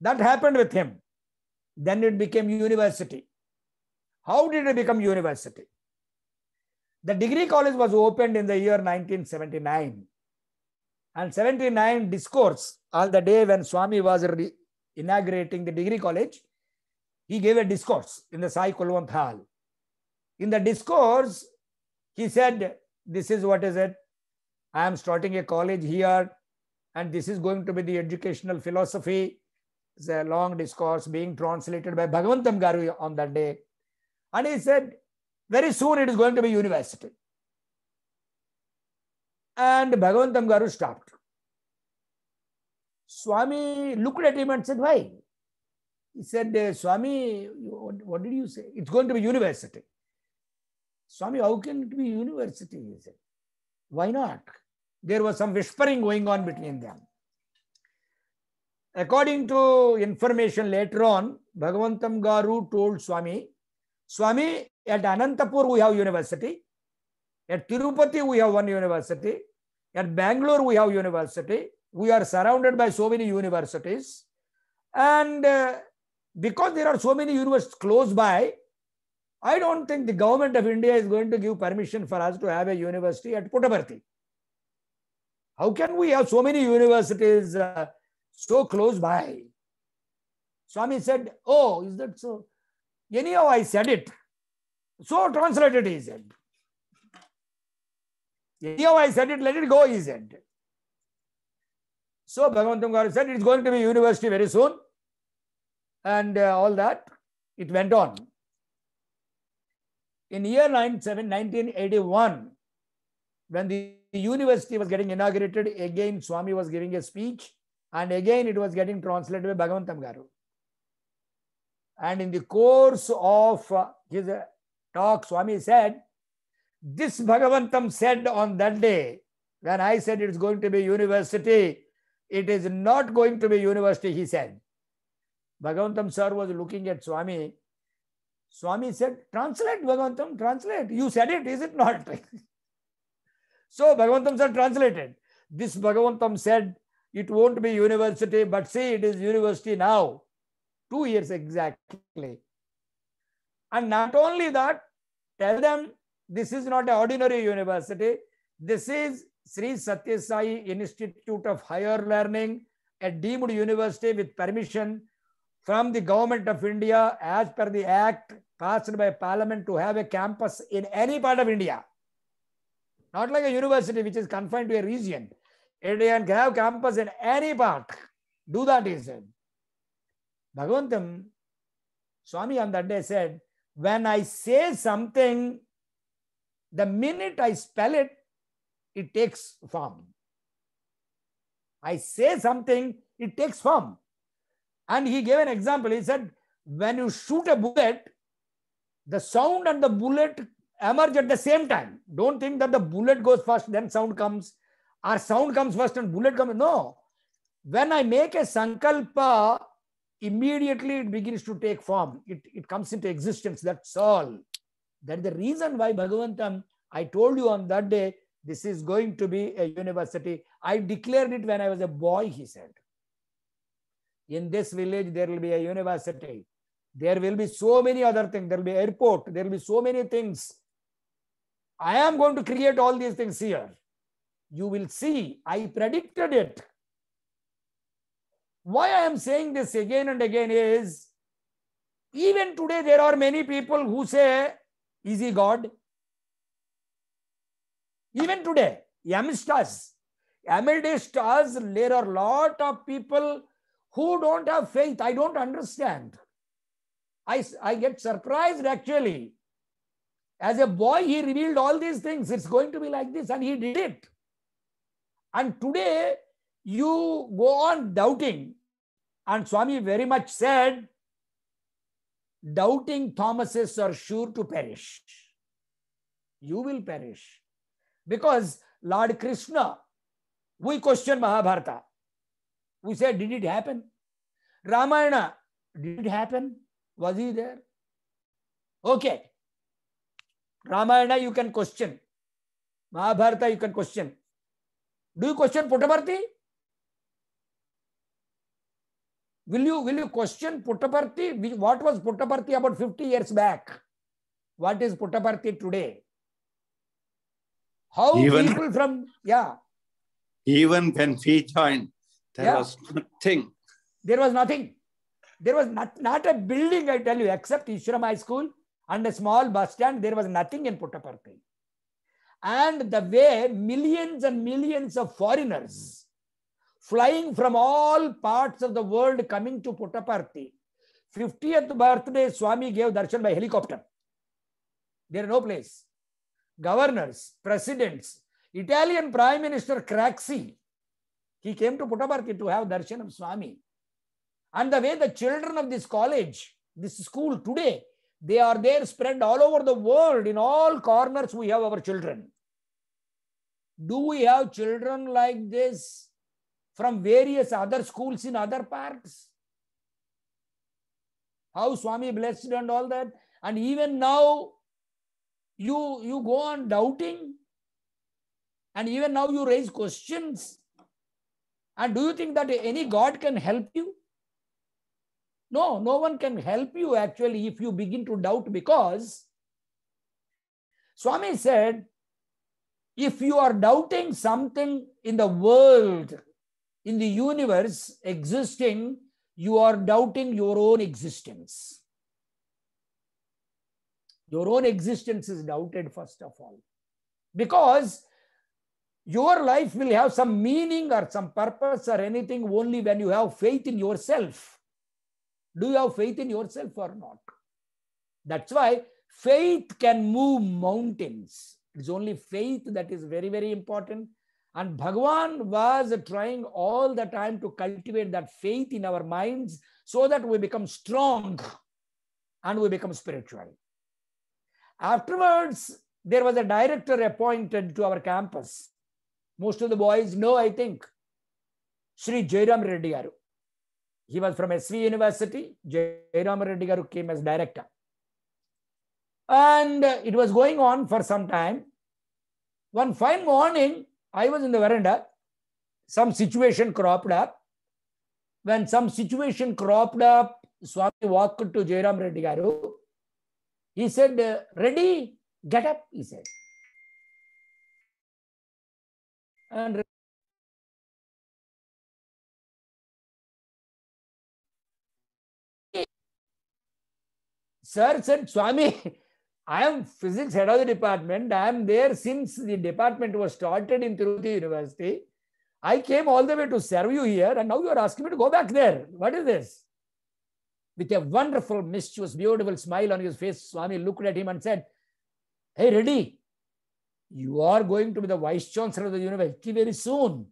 That happened with him. Then it became university. How did it become university? The degree college was opened in the year 1979. And 79 discourse, on the day when Swami was inaugurating the degree college, he gave a discourse in the Sai Kulwant Hall. In the discourse, he said, this is what is it. I am starting a college here and this is going to be the educational philosophy it's a long discourse being translated by Bhagavantam Garu on that day. And he said, very soon it is going to be university. And Bhagavantam Garu stopped. Swami looked at him and said, why? He said, uh, Swami, what did you say? It's going to be university. Swami, how can it be university? He said, why not? There was some whispering going on between them. According to information later on, Bhagavantam Garu told Swami, Swami, at Anantapur we have university, at Tirupati we have one university, at Bangalore we have university, we are surrounded by so many universities. And uh, because there are so many universities close by, I don't think the government of India is going to give permission for us to have a university at Puttaparthi. How can we have so many universities uh, so close by. Swami said, Oh, is that so? Anyhow, I said it. So translated, he said. Anyhow, I said it, let it go, he said. So Bhagavantam Garu said, It's going to be university very soon. And uh, all that, it went on. In year 97, 1981, when the university was getting inaugurated, again Swami was giving a speech and again it was getting translate by Bhagavantam garu and in the course of his talk Swami said this Bhagavantam said on that day when I said it's going to be university it is not going to be university he said Bhagavantam sir was looking at Swami Swami said translate Bhagavantam translate you said it is it not so Bhagavantam sir translated this Bhagavantam said it won't be university, but see, it is university now. Two years exactly. And not only that, tell them this is not an ordinary university. This is Sri Satya Sai Institute of Higher Learning, a deemed university with permission from the government of India as per the act passed by parliament to have a campus in any part of India. Not like a university which is confined to a region. Indian can have campus in any part. Do that, he said. Bhagavantam, Swami on that day said, when I say something, the minute I spell it, it takes form. I say something, it takes form. And he gave an example. He said, when you shoot a bullet, the sound and the bullet emerge at the same time. Don't think that the bullet goes first, then sound comes, or sound comes first and bullet comes. No. When I make a sankalpa, immediately it begins to take form. It, it comes into existence. That's all. That's the reason why Bhagavantam, I told you on that day, this is going to be a university. I declared it when I was a boy, he said. In this village, there will be a university. There will be so many other things. There will be airport. There will be so many things. I am going to create all these things here you will see, I predicted it. Why I am saying this again and again is, even today there are many people who say, is he God? Even today, youngsters, amidst stars, there are a lot of people who don't have faith. I don't understand. I, I get surprised actually. As a boy, he revealed all these things. It's going to be like this, and he did it. And today, you go on doubting. And Swami very much said, doubting Thomases are sure to perish. You will perish. Because Lord Krishna, we question Mahabharata. We said, did it happen? Ramayana, did it happen? Was he there? Okay. Ramayana, you can question. Mahabharata, you can question. Do you question Puttaparthi? Will you, will you question Puttaparthi? What was Puttaparthi about 50 years back? What is Puttaparthi today? How even, people from, yeah. Even when we joined, there yeah. was nothing. There was nothing. There was not, not a building, I tell you, except Ishram High School and a small bus stand. There was nothing in Puttaparthi and the way millions and millions of foreigners hmm. flying from all parts of the world coming to Puttaparthi. 50th birthday, Swami gave darshan by helicopter. There are no place. Governors, presidents, Italian Prime Minister Craxi, he came to Puttaparthi to have darshan of Swami. And the way the children of this college, this school today, they are there spread all over the world. In all corners, we have our children. Do we have children like this from various other schools in other parts? How Swami blessed and all that. And even now, you, you go on doubting. And even now, you raise questions. And do you think that any God can help you? No, no one can help you actually if you begin to doubt because Swami said, if you are doubting something in the world, in the universe existing, you are doubting your own existence. Your own existence is doubted, first of all, because your life will have some meaning or some purpose or anything only when you have faith in yourself. Do you have faith in yourself or not? That's why faith can move mountains. It's only faith that is very, very important. And Bhagwan was trying all the time to cultivate that faith in our minds so that we become strong and we become spiritual. Afterwards, there was a director appointed to our campus. Most of the boys know, I think, Sri Jairam Reddyaru. He was from SV University. Jairam Reddy Garu came as director. And it was going on for some time. One fine morning, I was in the veranda. Some situation cropped up. When some situation cropped up, Swami walked to Jairam Reddy Garu. He said, Ready, get up, he said. And sir said, Swami, I am physics head of the department. I am there since the department was started in Tirupati University. I came all the way to serve you here, and now you are asking me to go back there. What is this? With a wonderful, mischievous, beautiful smile on his face, Swami looked at him and said, Hey, Reddy, you are going to be the vice chancellor of the university very soon.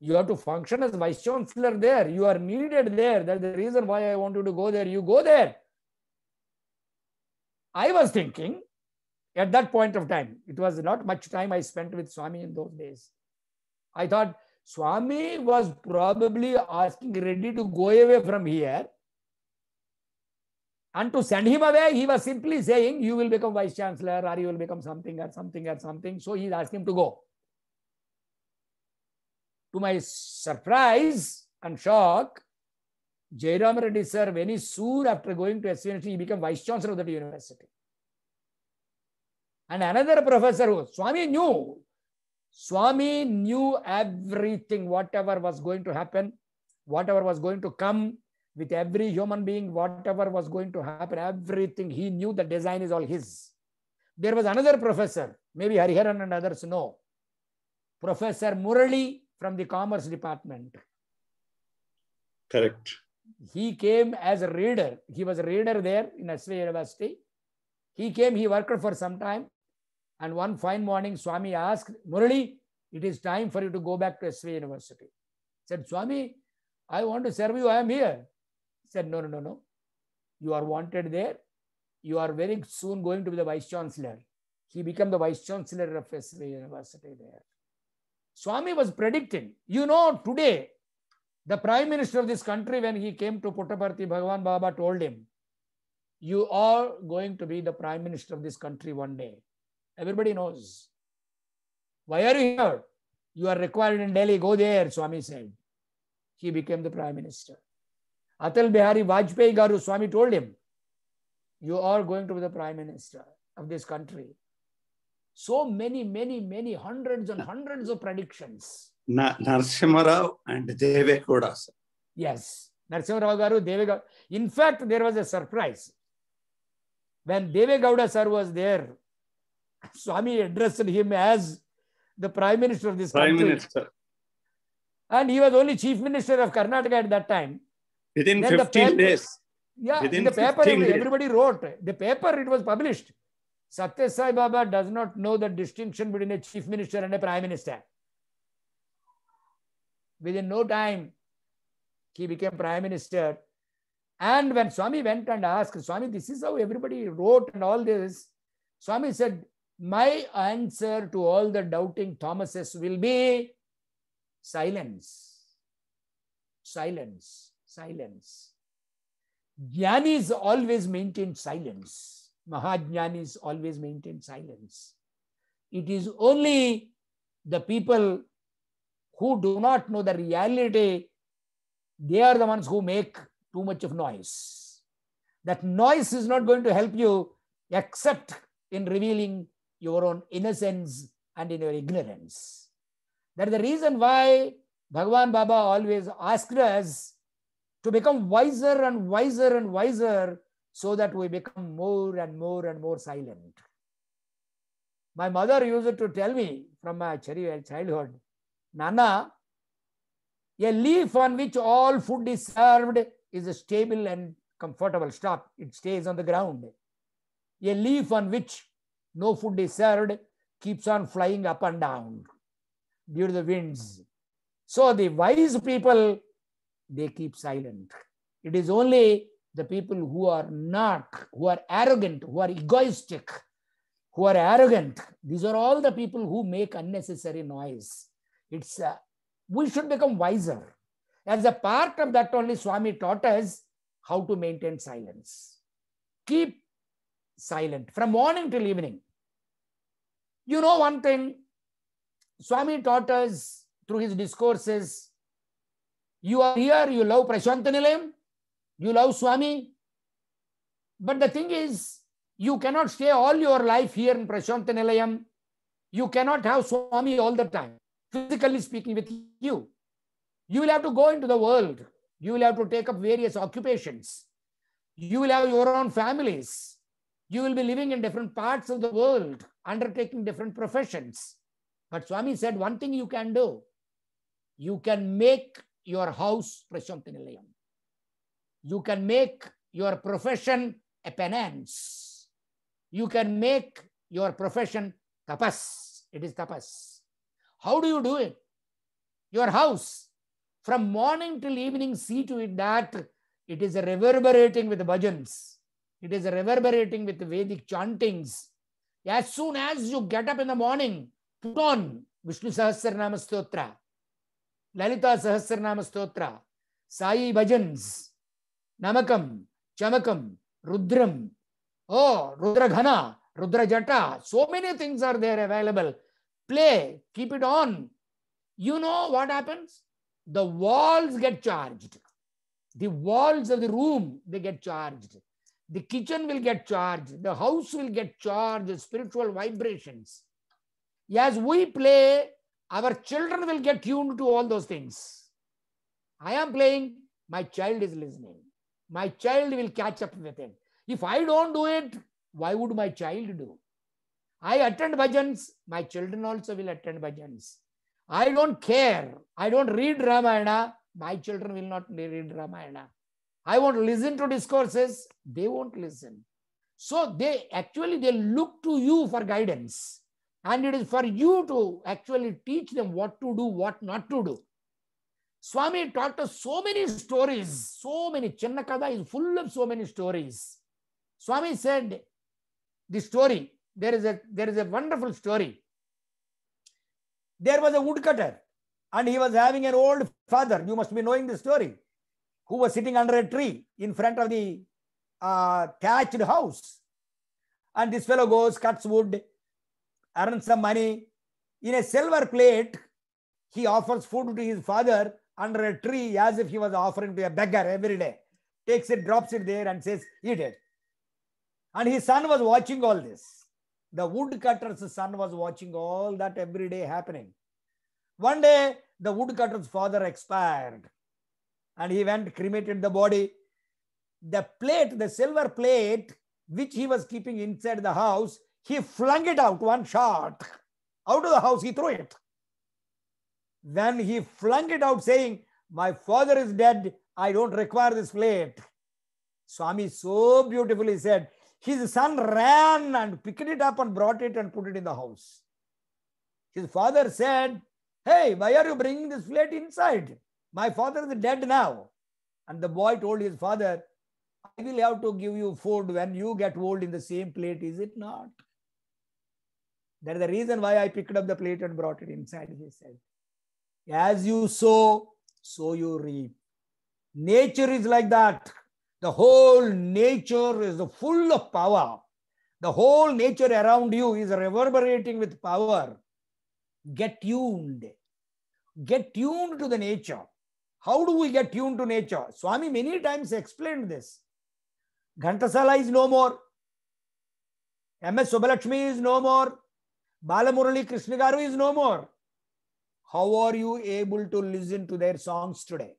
You have to function as vice chancellor there. You are needed there. That's the reason why I want you to go there. You go there. I was thinking at that point of time, it was not much time I spent with Swami in those days. I thought Swami was probably asking ready to go away from here. And to send him away, he was simply saying, You will become vice chancellor, or you will become something, or something, or something. So he asked him to go. To my surprise and shock, Jairam Reddy sir, very soon after going to SU University, he became vice chancellor of that university. And another professor who Swami knew, Swami knew everything, whatever was going to happen, whatever was going to come with every human being, whatever was going to happen, everything. He knew the design is all his. There was another professor, maybe Hariharan and others know, Professor Murali from the Commerce Department. Correct he came as a reader. He was a reader there in Asri University. He came, he worked for some time. And one fine morning, Swami asked, Murali, it is time for you to go back to Asri University. He said, Swami, I want to serve you. I am here. He said, No, no, no, no. You are wanted there. You are very soon going to be the vice chancellor. He became the vice chancellor of Asri University there. Swami was predicting, you know, today the prime minister of this country, when he came to Puttaparthi, Bhagavan Baba told him, you are going to be the prime minister of this country one day. Everybody knows. Why are you here? You are required in Delhi. Go there, Swami said. He became the prime minister. Atal Bihari Vajpayee Garu Swami told him, you are going to be the prime minister of this country. So many, many, many hundreds and hundreds of predictions. Narasimharao and Deve కూడా yes Narasimharao garu Deve Gowda in fact there was a surprise when Deve Gowda sir was there Swami addressed him as the prime minister of this prime minister and he was only chief minister of Karnataka at that time within then 15 paper, days. Yeah, within in the paper, days. everybody wrote. The paper, it was published. Satya Sai Baba does not know the distinction between a chief minister and a prime minister. Within no time, he became prime minister. And when Swami went and asked, Swami, this is how everybody wrote and all this, Swami said, My answer to all the doubting Thomases will be silence, silence, silence. Jnanis always maintain silence. Mahajnanis always maintain silence. It is only the people who do not know the reality, they are the ones who make too much of noise. That noise is not going to help you except in revealing your own innocence and in your ignorance. That is the reason why Bhagwan Baba always asked us to become wiser and wiser and wiser so that we become more and more and more silent. My mother used to tell me from my childhood Nana, a leaf on which all food is served is a stable and comfortable. Stop. It stays on the ground. A leaf on which no food is served keeps on flying up and down due to the winds. So the wise people, they keep silent. It is only the people who are not, who are arrogant, who are egoistic, who are arrogant. These are all the people who make unnecessary noise. It's uh, we should become wiser. As a part of that only Swami taught us how to maintain silence. Keep silent from morning till evening. You know one thing, Swami taught us through his discourses, you are here, you love Prashantanilayam, you love Swami, but the thing is, you cannot stay all your life here in Prashantanilayam. You cannot have Swami all the time physically speaking with you. You will have to go into the world. You will have to take up various occupations. You will have your own families. You will be living in different parts of the world, undertaking different professions. But Swami said one thing you can do. You can make your house prashanti You can make your profession a penance. You can make your profession tapas. It is tapas. How do you do it? Your house, from morning till evening, see to it that it is reverberating with bhajans. It is reverberating with Vedic chantings. As soon as you get up in the morning, put on Vishnu Sahasranama Stotra, Lalita Sahasranama Stotra, Sai Bhajans, Namakam, Chamakam, Rudram, oh, Rudra Ghana, Rudra Jata. So many things are there available play, keep it on. You know what happens? The walls get charged. The walls of the room, they get charged. The kitchen will get charged. The house will get charged, spiritual vibrations. As we play, our children will get tuned to all those things. I am playing, my child is listening. My child will catch up with it. If I don't do it, why would my child do? I attend bhajans, my children also will attend bhajans. I don't care. I don't read Ramayana, my children will not read Ramayana. I won't listen to discourses, they won't listen. So they actually they look to you for guidance. And it is for you to actually teach them what to do, what not to do. Swami taught us so many stories, so many. Channakada is full of so many stories. Swami said the story there is a there is a wonderful story. There was a woodcutter, and he was having an old father. You must be knowing the story, who was sitting under a tree in front of the uh, thatched house, and this fellow goes cuts wood, earns some money. In a silver plate, he offers food to his father under a tree as if he was offering to a beggar every day. Takes it, drops it there, and says, "Eat it." And his son was watching all this the woodcutter's son was watching all that every day happening. One day, the woodcutter's father expired and he went cremated the body. The plate, the silver plate, which he was keeping inside the house, he flung it out one shot. Out of the house, he threw it. Then he flung it out, saying, My father is dead. I don't require this plate. Swami so beautifully said, his son ran and picked it up and brought it and put it in the house. His father said, Hey, why are you bringing this plate inside? My father is dead now. And the boy told his father, I will have to give you food when you get old in the same plate, is it not? That is the reason why I picked up the plate and brought it inside, he said. As you sow, so you reap. Nature is like that. The whole nature is full of power. The whole nature around you is reverberating with power. Get tuned. Get tuned to the nature. How do we get tuned to nature? Swami many times explained this. Ghantasala is no more. M.S. Subalakshmi is no more. Balamurali Krishnagaru is no more. How are you able to listen to their songs today?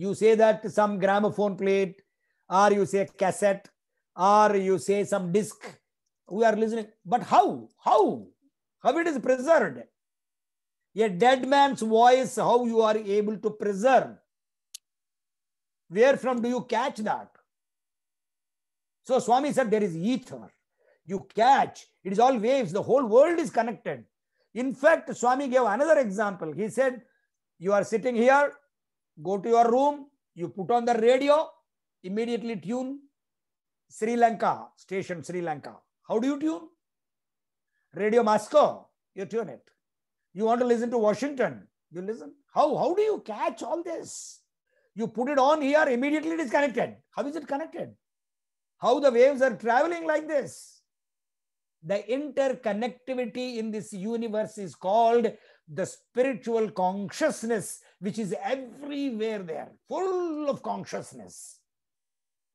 You say that some gramophone plate, or you say cassette, or you say some disc. We are listening. But how? How? How it is preserved? A dead man's voice, how you are able to preserve? Where from do you catch that? So Swami said there is ether. You catch. It is all waves. The whole world is connected. In fact, Swami gave another example. He said, You are sitting here, go to your room, you put on the radio, immediately tune Sri Lanka, station Sri Lanka. How do you tune? Radio Moscow, you tune it. You want to listen to Washington, you listen. How, how do you catch all this? You put it on here, immediately it is connected. How is it connected? How the waves are traveling like this? The interconnectivity in this universe is called the spiritual consciousness which is everywhere there, full of consciousness.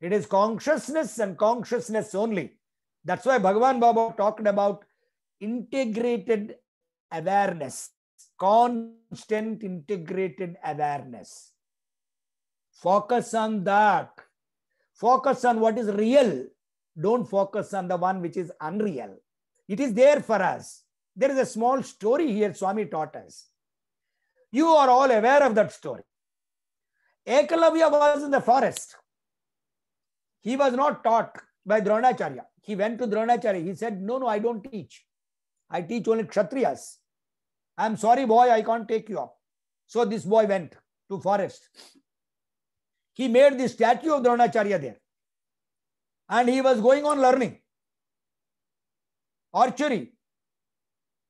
It is consciousness and consciousness only. That's why Bhagavan Baba talked about integrated awareness, constant integrated awareness. Focus on that. Focus on what is real. Don't focus on the one which is unreal. It is there for us. There is a small story here, Swami taught us. You are all aware of that story. Ekalavya was in the forest. He was not taught by Dronacharya. He went to Dronacharya. He said, No, no, I don't teach. I teach only Kshatriyas. I'm sorry, boy, I can't take you up. So this boy went to forest. He made the statue of Dronacharya there. And he was going on learning archery.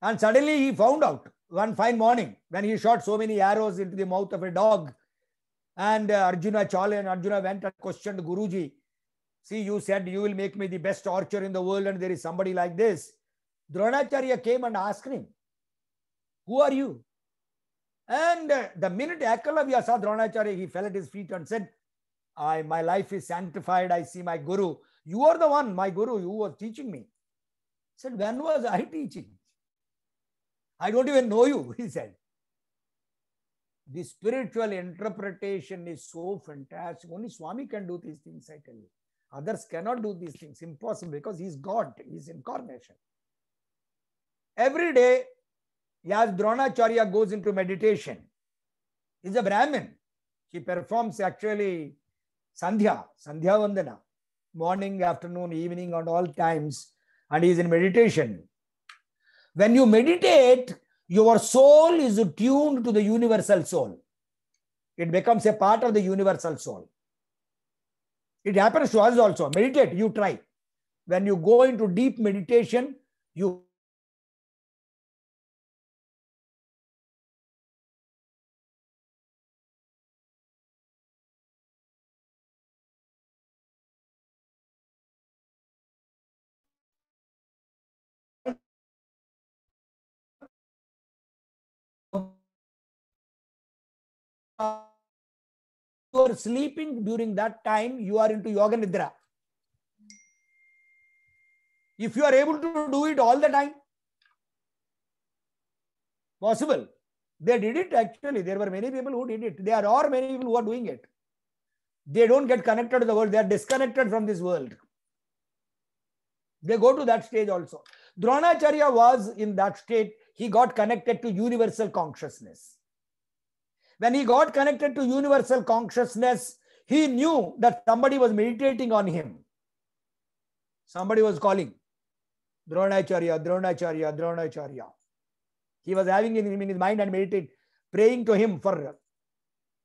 And suddenly he found out one fine morning when he shot so many arrows into the mouth of a dog. And uh, Arjuna Chale and Arjuna went and questioned Guruji. See, you said you will make me the best archer in the world, and there is somebody like this. Dronacharya came and asked him, Who are you? And uh, the minute Akalavya saw Dronacharya, he fell at his feet and said, I, My life is sanctified. I see my guru. You are the one, my guru, who was teaching me. said, When was I teaching? I don't even know you, he said. The spiritual interpretation is so fantastic. Only Swami can do these things, I tell you. Others cannot do these things. Impossible because he's God, he's incarnation. Every day, Yas Dronacharya goes into meditation. He's a Brahmin. He performs actually Sandhya, Sandhya Vandana, morning, afternoon, evening, at all times, and he's in meditation. When you meditate, your soul is tuned to the universal soul. It becomes a part of the universal soul. It happens to us also. Meditate, you try. When you go into deep meditation, you you are sleeping during that time, you are into yoga nidra. If you are able to do it all the time, possible. They did it actually. There were many people who did it. There are many people who are doing it. They don't get connected to the world. They are disconnected from this world. They go to that stage also. Dronacharya was in that state. He got connected to universal consciousness when he got connected to universal consciousness, he knew that somebody was meditating on him. Somebody was calling Dronacharya, Dronacharya, Dronacharya. He was having him in his mind and meditating, praying to him for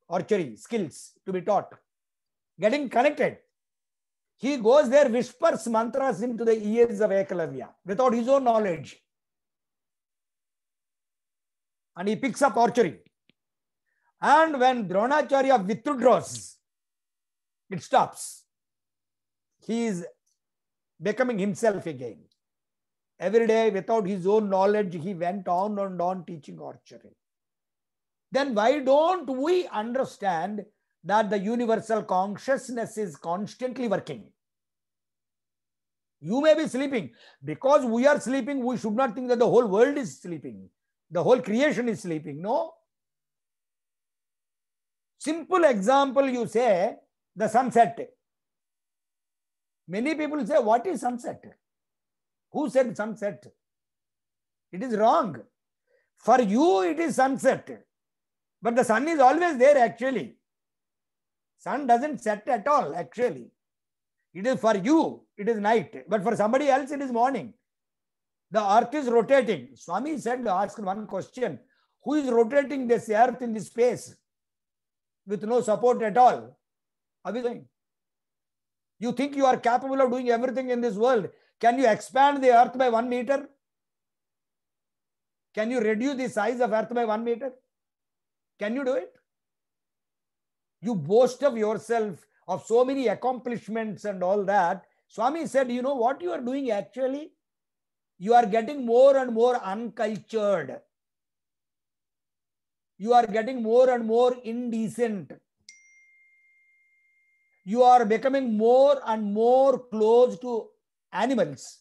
archery skills to be taught, getting connected. He goes there, whispers mantras into the ears of Ekalavya without his own knowledge. And he picks up archery. And when Dronacharya withdraws, it stops. He is becoming himself again. Every day, without his own knowledge, he went on and on teaching archery. Then why don't we understand that the universal consciousness is constantly working? You may be sleeping. Because we are sleeping, we should not think that the whole world is sleeping. The whole creation is sleeping. No. Simple example, you say the sunset. Many people say, What is sunset? Who said sunset? It is wrong. For you, it is sunset. But the sun is always there, actually. Sun doesn't set at all, actually. It is for you, it is night. But for somebody else, it is morning. The earth is rotating. Swami said, asked one question Who is rotating this earth in this space? with no support at all. Are we doing? You think you are capable of doing everything in this world. Can you expand the earth by one meter? Can you reduce the size of earth by one meter? Can you do it? You boast of yourself of so many accomplishments and all that. Swami said, you know what you are doing actually? You are getting more and more uncultured you are getting more and more indecent. You are becoming more and more close to animals.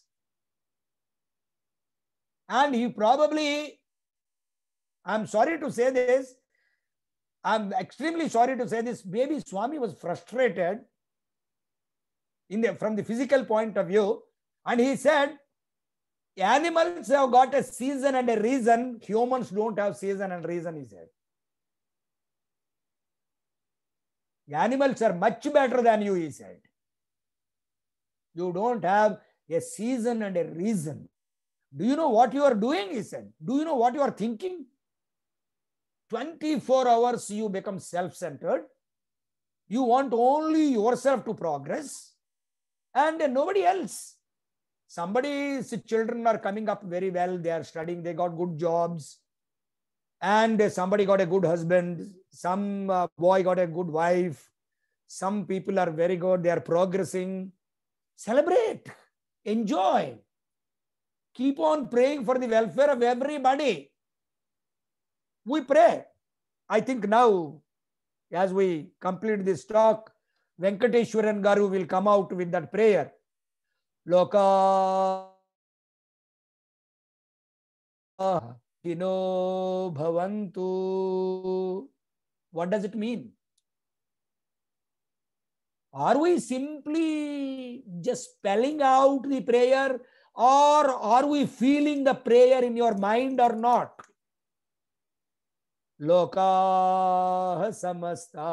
And you probably, I'm sorry to say this, I'm extremely sorry to say this, maybe Swami was frustrated in the, from the physical point of view. And he said, Animals have got a season and a reason. Humans don't have season and reason, he said. Animals are much better than you, he said. You don't have a season and a reason. Do you know what you are doing? He said. Do you know what you are thinking? 24 hours you become self centered. You want only yourself to progress and nobody else somebody's children are coming up very well they are studying they got good jobs and somebody got a good husband some uh, boy got a good wife some people are very good they are progressing celebrate enjoy keep on praying for the welfare of everybody we pray i think now as we complete this talk venkateshwaran garu will come out with that prayer लोकानो भवंतु what does it mean are we simply just spelling out the prayer or are we feeling the prayer in your mind or not लोका समस्ता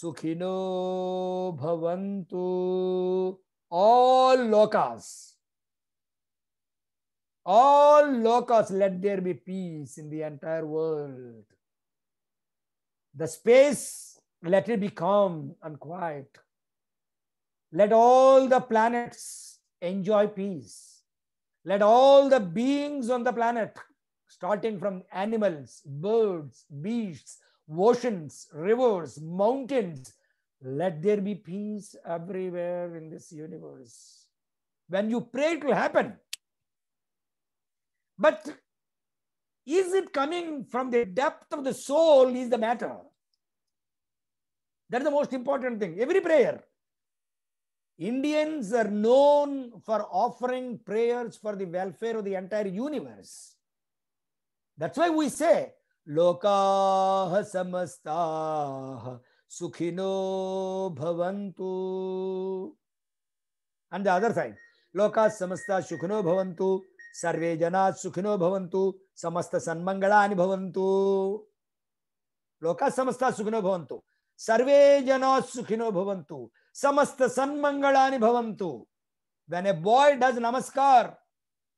सुखिनो भवंतु all lokas. All lokas, let there be peace in the entire world. The space, let it be calm and quiet. Let all the planets enjoy peace. Let all the beings on the planet, starting from animals, birds, beasts, oceans, rivers, mountains, let there be peace everywhere in this universe. When you pray, it will happen. But is it coming from the depth of the soul is the matter. That's the most important thing. Every prayer. Indians are known for offering prayers for the welfare of the entire universe. That's why we say, Lokaha samastaha Sukhino Bhavantu. And the other side. Loka Samasta Sukhino Bhavantu. Sarvejana Sukhino Bhavantu. Samasta San Bhavantu. Loka Samasta Sukhino Bhavantu. Sarvejana Sukhino Bhavantu. Samasta San Bhavantu. When a boy does Namaskar,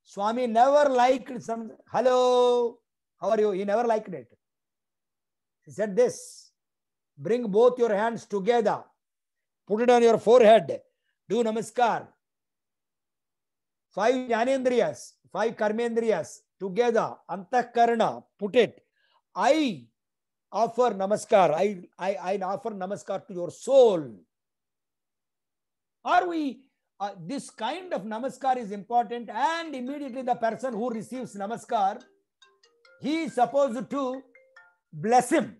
Swami never liked some. Hello. How are you? He never liked it. He said this. Bring both your hands together. Put it on your forehead. Do namaskar. Five jnanendriyas, five karmendriyas together. Antakarna. Put it. I offer namaskar. I, I, I offer namaskar to your soul. Are we uh, this kind of namaskar is important and immediately the person who receives namaskar he is supposed to bless him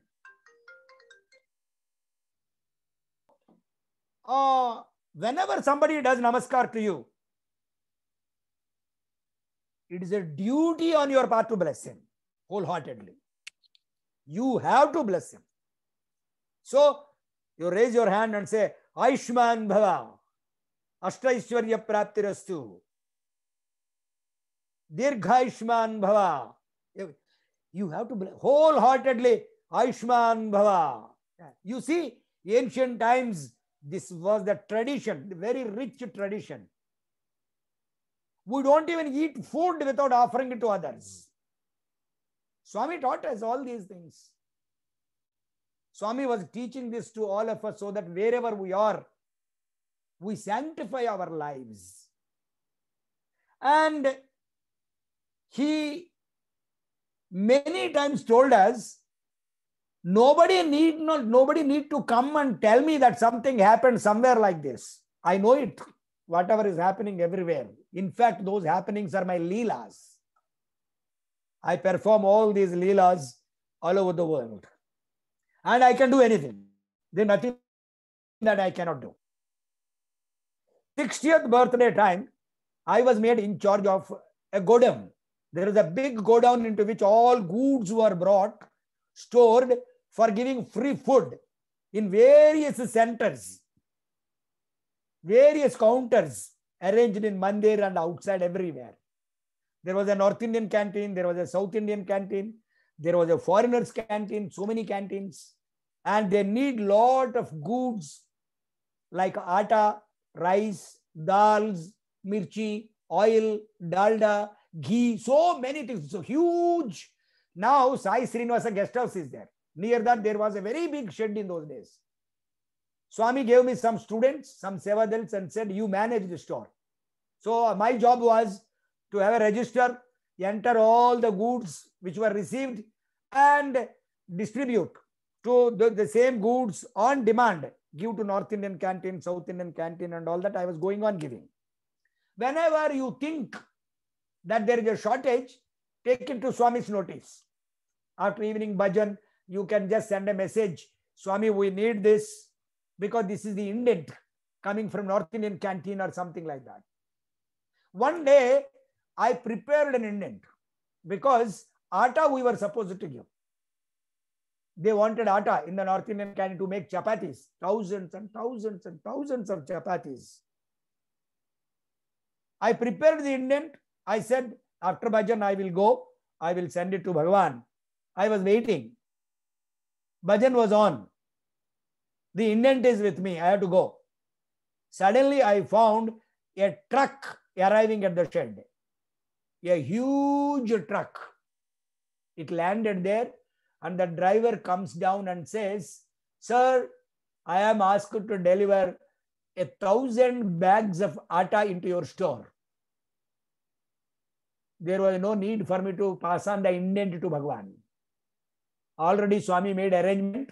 uh, whenever somebody does namaskar to you, it is a duty on your part to bless him wholeheartedly. You have to bless him. So you raise your hand and say, Aishman Bhava, Ashtaishwarya Praptirastu, Dirghaishman Bhava. You have to bless wholeheartedly, Aishman Bhava. You see, ancient times, this was the tradition, the very rich tradition. We don't even eat food without offering it to others. Swami taught us all these things. Swami was teaching this to all of us so that wherever we are, we sanctify our lives. And he many times told us nobody need not nobody need to come and tell me that something happened somewhere like this i know it whatever is happening everywhere in fact those happenings are my leelas i perform all these leelas all over the world and i can do anything there's nothing that i cannot do 60th birthday time i was made in charge of a godown there is a big godown into which all goods were brought stored for giving free food in various centers, various counters arranged in Mandir and outside everywhere. There was a North Indian canteen, there was a South Indian canteen, there was a foreigners canteen, so many canteens. And they need lot of goods like atta, rice, dals, mirchi, oil, dalda, ghee, so many things. So huge. Now Sai Srinivasa guest house is there. Near that, there was a very big shed in those days. Swami gave me some students, some sevadals and said, You manage the store. So uh, my job was to have a register, enter all the goods which were received, and distribute to the, the same goods on demand, give to North Indian canteen, South Indian canteen, and all that. I was going on giving. Whenever you think that there is a shortage, take it to Swami's notice. After evening bhajan, you can just send a message swami we need this because this is the indent coming from north indian canteen or something like that one day i prepared an indent because atta we were supposed to give they wanted atta in the north indian canteen to make chapatis thousands and thousands and thousands of chapatis i prepared the indent i said after bhajan i will go i will send it to bhagwan i was waiting Bhajan was on. The indent is with me. I have to go. Suddenly, I found a truck arriving at the shed. A huge truck. It landed there, and the driver comes down and says, Sir, I am asked to deliver a thousand bags of atta into your store. There was no need for me to pass on the indent to Bhagwan. Already Swami made arrangement.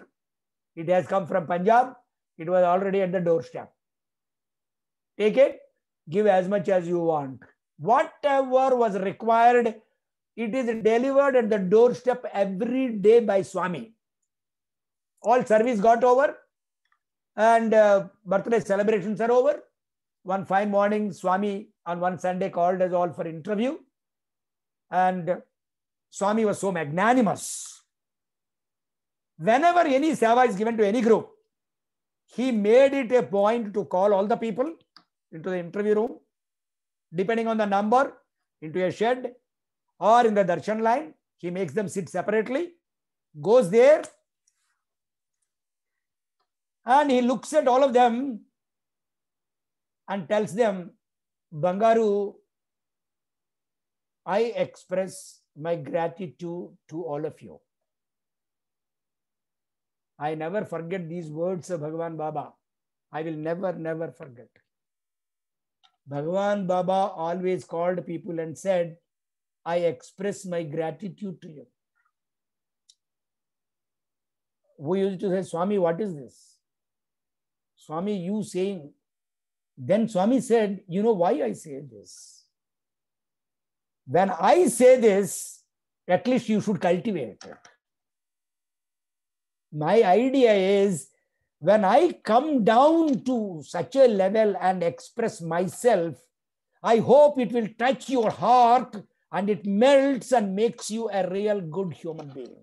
It has come from Punjab. It was already at the doorstep. Take it, give as much as you want. Whatever was required, it is delivered at the doorstep every day by Swami. All service got over and uh, birthday celebrations are over. One fine morning, Swami on one Sunday called us all for interview. And Swami was so magnanimous whenever any seva is given to any group, he made it a point to call all the people into the interview room, depending on the number, into a shed or in the darshan line. He makes them sit separately, goes there, and he looks at all of them and tells them, Bangaru, I express my gratitude to all of you. I never forget these words of Bhagavan Baba. I will never, never forget. Bhagavan Baba always called people and said, I express my gratitude to you. We used to say, Swami, what is this? Swami, you saying. Then Swami said, You know why I say this? When I say this, at least you should cultivate it my idea is when I come down to such a level and express myself, I hope it will touch your heart and it melts and makes you a real good human being.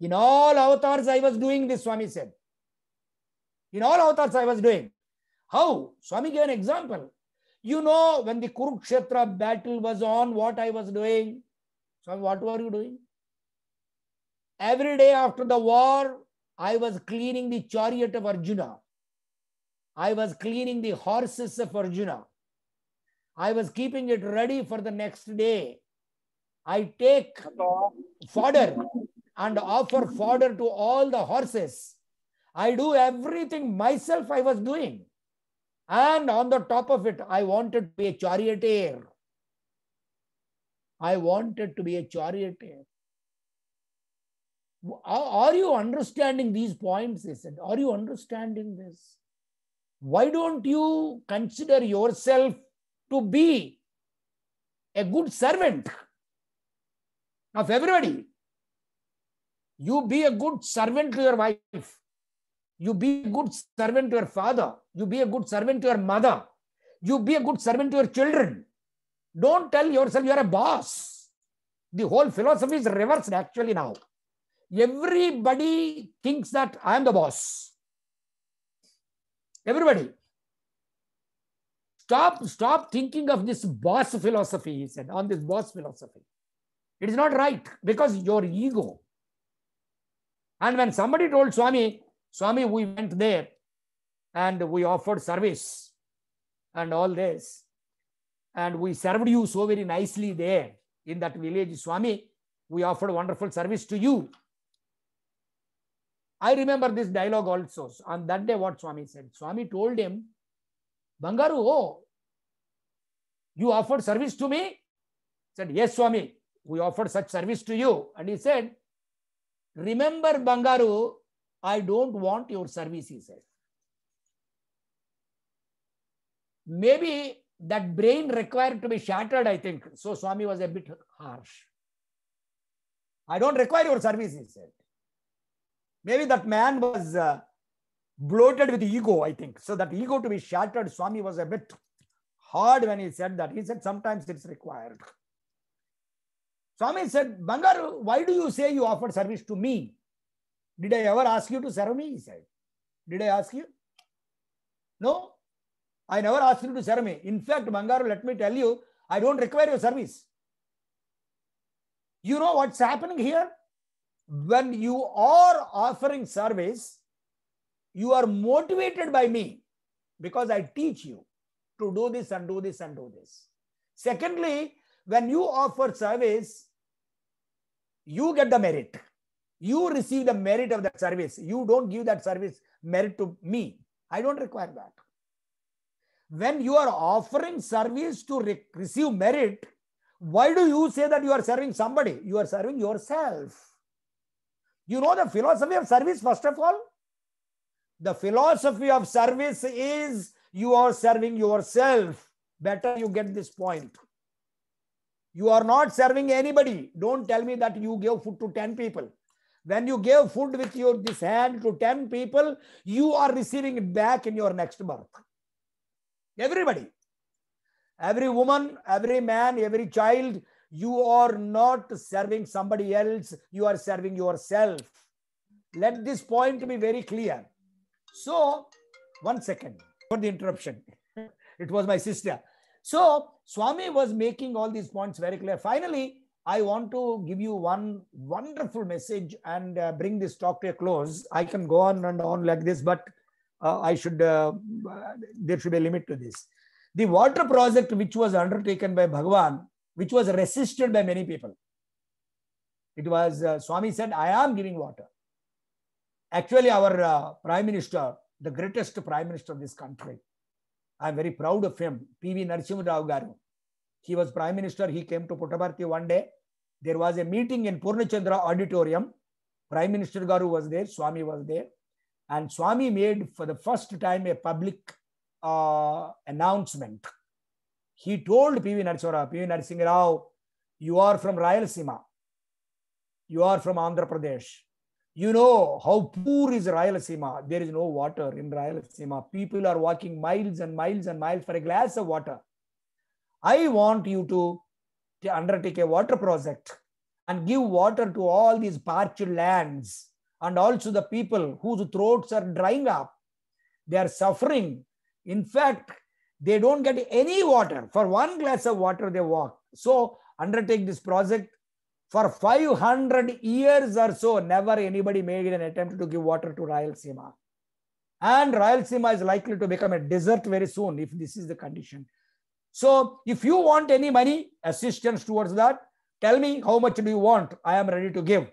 In all avatars, I was doing this, Swami said. In all avatars, I was doing. How? Swami gave an example. You know, when the Kurukshetra battle was on, what I was doing? Swami, what were you doing? Every day after the war, I was cleaning the chariot of Arjuna. I was cleaning the horses of Arjuna. I was keeping it ready for the next day. I take fodder and offer fodder to all the horses. I do everything myself, I was doing. And on the top of it, I wanted to be a charioteer. I wanted to be a charioteer. Are you understanding these points? They said, Are you understanding this? Why don't you consider yourself to be a good servant of everybody? You be a good servant to your wife. You be a good servant to your father. You be a good servant to your mother. You be a good servant to your children. Don't tell yourself you're a boss. The whole philosophy is reversed actually now everybody thinks that I am the boss. Everybody. Stop, stop thinking of this boss philosophy, he said, on this boss philosophy. It is not right because your ego. And when somebody told Swami, Swami, we went there and we offered service and all this, and we served you so very nicely there in that village, Swami, we offered wonderful service to you I remember this dialogue also. So on that day, what Swami said? Swami told him, Bangaru, oh, you offered service to me? He said, Yes, Swami, we offered such service to you. And he said, Remember, Bangaru, I don't want your service, he said. Maybe that brain required to be shattered, I think. So Swami was a bit harsh. I don't require your service, he said. Maybe that man was uh, bloated with ego, I think. So that ego to be shattered, Swami was a bit hard when he said that. He said, sometimes it's required. Swami said, Bangar, why do you say you offered service to me? Did I ever ask you to serve me? He said, Did I ask you? No, I never asked you to serve me. In fact, Bangaru, let me tell you, I don't require your service. You know what's happening here? when you are offering service, you are motivated by me because I teach you to do this and do this and do this. Secondly, when you offer service, you get the merit. You receive the merit of that service. You don't give that service merit to me. I don't require that. When you are offering service to re receive merit, why do you say that you are serving somebody? You are serving yourself you know the philosophy of service, first of all? The philosophy of service is you are serving yourself. Better you get this point. You are not serving anybody. Don't tell me that you gave food to 10 people. When you gave food with your this hand to 10 people, you are receiving it back in your next birth. Everybody. Every woman, every man, every child, you are not serving somebody else, you are serving yourself. Let this point be very clear. So, one second for the interruption. it was my sister. So, Swami was making all these points very clear. Finally, I want to give you one wonderful message and uh, bring this talk to a close. I can go on and on like this, but uh, I should, uh, there should be a limit to this. The water project which was undertaken by Bhagwan which was resisted by many people. It was uh, Swami said, I am giving water. Actually, our uh, Prime Minister, the greatest Prime Minister of this country, I am very proud of him, P.V. Narasimha Garu. He was Prime Minister. He came to Puttaparthi one day. There was a meeting in Purnachandra Auditorium. Prime Minister Garu was there, Swami was there. And Swami made for the first time a public uh, announcement he told P.V. Narasimha, P.V. Narasimha Rao, you are from Sima. You are from Andhra Pradesh. You know how poor is Sima. There is no water in Sima. People are walking miles and miles and miles for a glass of water. I want you to undertake a water project and give water to all these parched lands and also the people whose throats are drying up. They are suffering. In fact, they don't get any water. For one glass of water, they walk. So undertake this project. For 500 years or so, never anybody made an attempt to give water to Rayalaseema. And Rayalaseema is likely to become a desert very soon if this is the condition. So if you want any money, assistance towards that, tell me how much do you want? I am ready to give.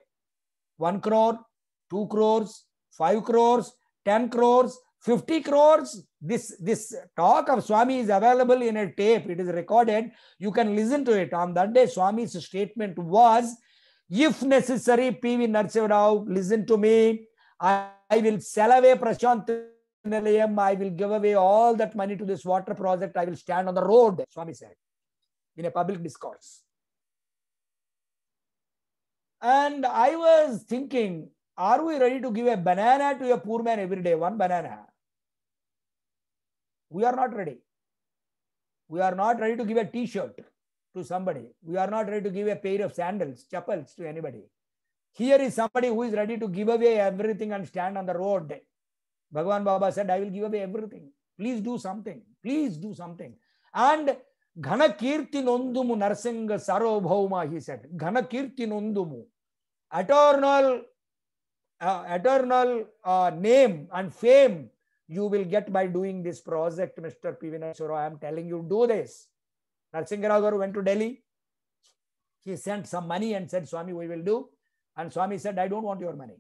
1 crore, 2 crores, 5 crores, 10 crores, 50 crores. This, this talk of Swami is available in a tape. It is recorded. You can listen to it. On that day, Swami's statement was, if necessary, P.V. Narsivarao, listen to me. I, I will sell away Prashant Nilayam. I will give away all that money to this water project. I will stand on the road, Swami said, in a public discourse. And I was thinking, are we ready to give a banana to a poor man every day? One banana. We are not ready. We are not ready to give a t-shirt to somebody. We are not ready to give a pair of sandals, chapels to anybody. Here is somebody who is ready to give away everything and stand on the road. bhagwan Baba said, I will give away everything. Please do something. Please do something. And ఘనకీర్తి నొందుము నరసింగ సార్వభౌమ he said ఘనకీర్తి నొందుము eternal eternal name and fame you will get by doing this project, Mr. P. Vinayachura. I am telling you, do this. Narasimha Garu went to Delhi. He sent some money and said, Swami, we will do. And Swami said, I don't want your money.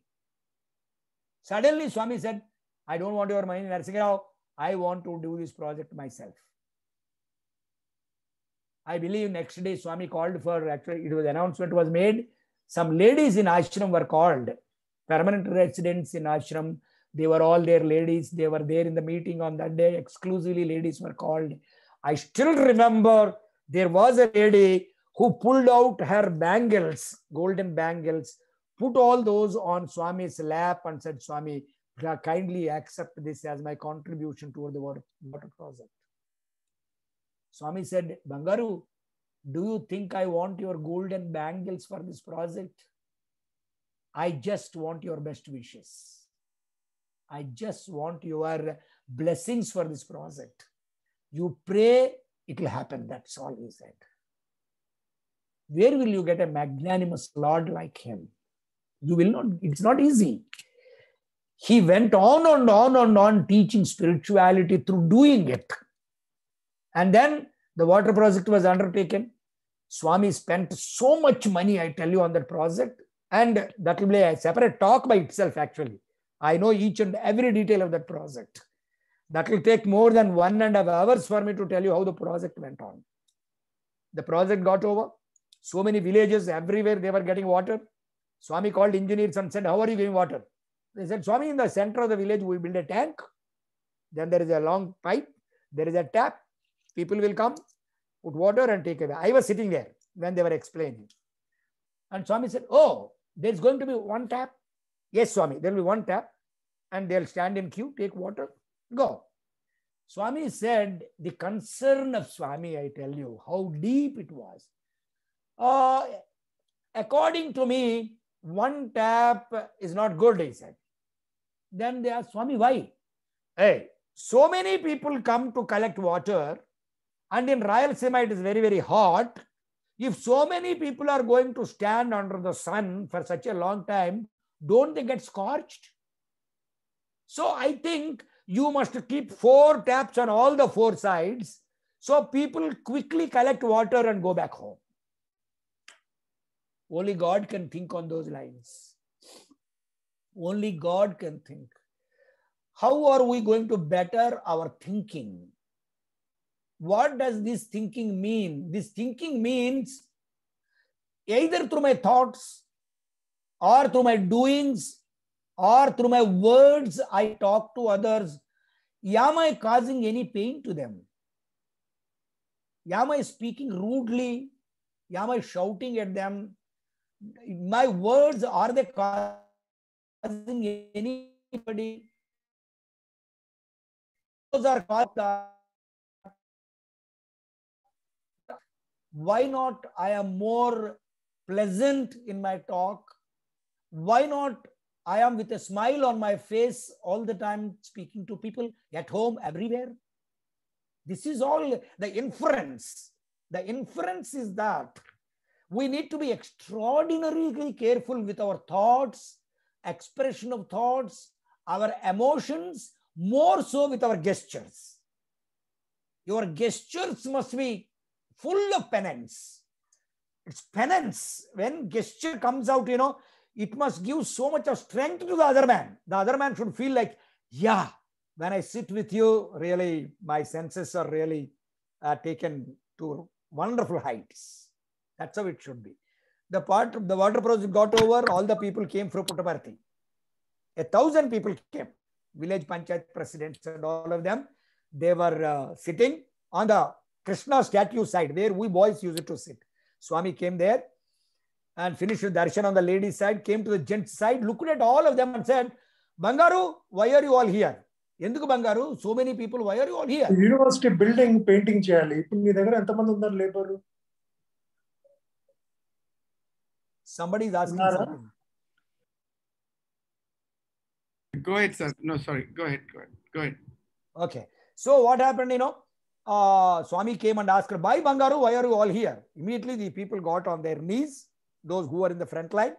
Suddenly, Swami said, I don't want your money, Narasimha I want to do this project myself. I believe next day Swami called for actually it was announcement was made. Some ladies in ashram were called, permanent residents in ashram they were all their ladies they were there in the meeting on that day exclusively ladies were called i still remember there was a lady who pulled out her bangles golden bangles put all those on swami's lap and said swami uh, kindly accept this as my contribution toward the water, water project swami said bangaru do you think i want your golden bangles for this project i just want your best wishes I just want your blessings for this project. You pray, it will happen. That's all he said. Where will you get a magnanimous Lord like him? You will not, it's not easy. He went on and on and on teaching spirituality through doing it. And then the water project was undertaken. Swami spent so much money, I tell you, on that project. And that will be a separate talk by itself, actually. I know each and every detail of that project. That will take more than one and a half hours for me to tell you how the project went on. The project got over. So many villages everywhere, they were getting water. Swami called engineers and said, how are you getting water? They said, Swami, in the center of the village, we build a tank. Then there is a long pipe. There is a tap. People will come, put water and take away. I was sitting there when they were explaining. And Swami said, oh, there's going to be one tap Yes, Swami. There will be one tap and they'll stand in queue, take water, go. Swami said, the concern of Swami, I tell you, how deep it was. Uh, according to me, one tap is not good, he said. Then they asked, Swami, why? Hey, so many people come to collect water, and in Rayalaseema it is very, very hot. If so many people are going to stand under the sun for such a long time, don't they get scorched? So I think you must keep four taps on all the four sides so people quickly collect water and go back home. Only God can think on those lines. Only God can think. How are we going to better our thinking? What does this thinking mean? This thinking means either through my thoughts or through my doings or through my words I talk to others, am I causing any pain to them? Am I speaking rudely? Am I shouting at them? My words are they causing anybody? Those are caused. Why not? I am more pleasant in my talk why not I am with a smile on my face all the time speaking to people at home, everywhere? This is all the inference. The inference is that we need to be extraordinarily careful with our thoughts, expression of thoughts, our emotions, more so with our gestures. Your gestures must be full of penance. It's penance. When gesture comes out, you know, it must give so much of strength to the other man. The other man should feel like, yeah, when I sit with you, really, my senses are really uh, taken to wonderful heights. That's how it should be. The part the water project got over, all the people came from Puttaparthi. A thousand people came, village panchayat presidents and all of them. They were uh, sitting on the Krishna statue side where we boys used to sit. Swami came there and finished with darshan on the lady side, came to the gents' side, looked at all of them and said, Bangaru, why are you all here? ఎందుకు బంగారు many people why are you all here here university building painting చేయాలి ఇప్పుడు మీ దగ్గర ఎంత మంది ఉన్నారు labour somebody is asking something go ahead sir no sorry go ahead go ahead go ahead okay so what happened you know uh swami came and asked bhai bangaru why are you all here immediately the people got on their knees those who are in the front line.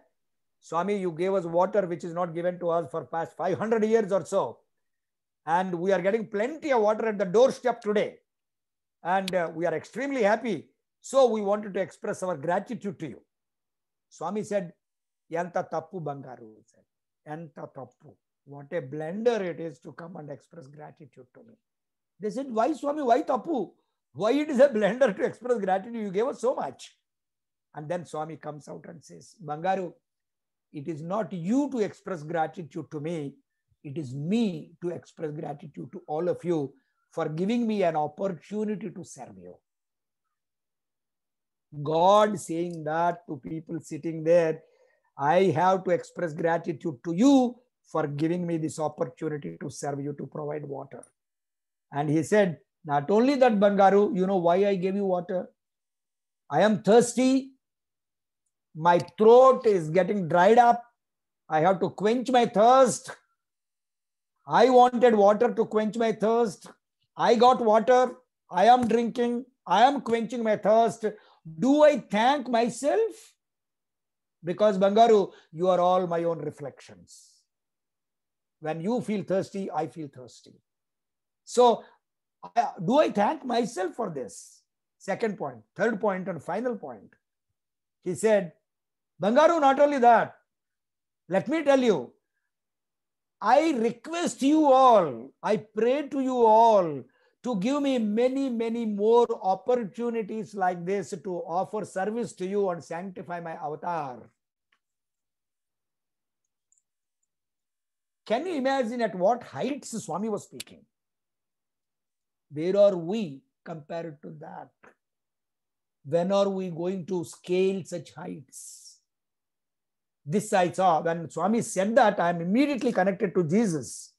Swami, you gave us water which is not given to us for past 500 years or so. And we are getting plenty of water at the doorstep today. And uh, we are extremely happy. So we wanted to express our gratitude to you. Swami said, Yanta tappu bangaru. Yanta tappu. What a blender it is to come and express gratitude to me. They said, why Swami, why tappu? Why it is a blender to express gratitude? You gave us so much. And then Swami comes out and says, Bangaru, it is not you to express gratitude to me, it is me to express gratitude to all of you for giving me an opportunity to serve you. God saying that to people sitting there, I have to express gratitude to you for giving me this opportunity to serve you to provide water. And he said, Not only that, Bangaru, you know why I gave you water? I am thirsty my throat is getting dried up. I have to quench my thirst. I wanted water to quench my thirst. I got water. I am drinking. I am quenching my thirst. Do I thank myself? Because, Bangaru, you are all my own reflections. When you feel thirsty, I feel thirsty. So, do I thank myself for this? Second point. Third point and final point. He said, Bangaru, not only that, let me tell you, I request you all, I pray to you all to give me many, many more opportunities like this to offer service to you and sanctify my avatar. Can you imagine at what heights Swami was speaking? Where are we compared to that? When are we going to scale such heights? This I saw. When Swami said that, I am immediately connected to Jesus.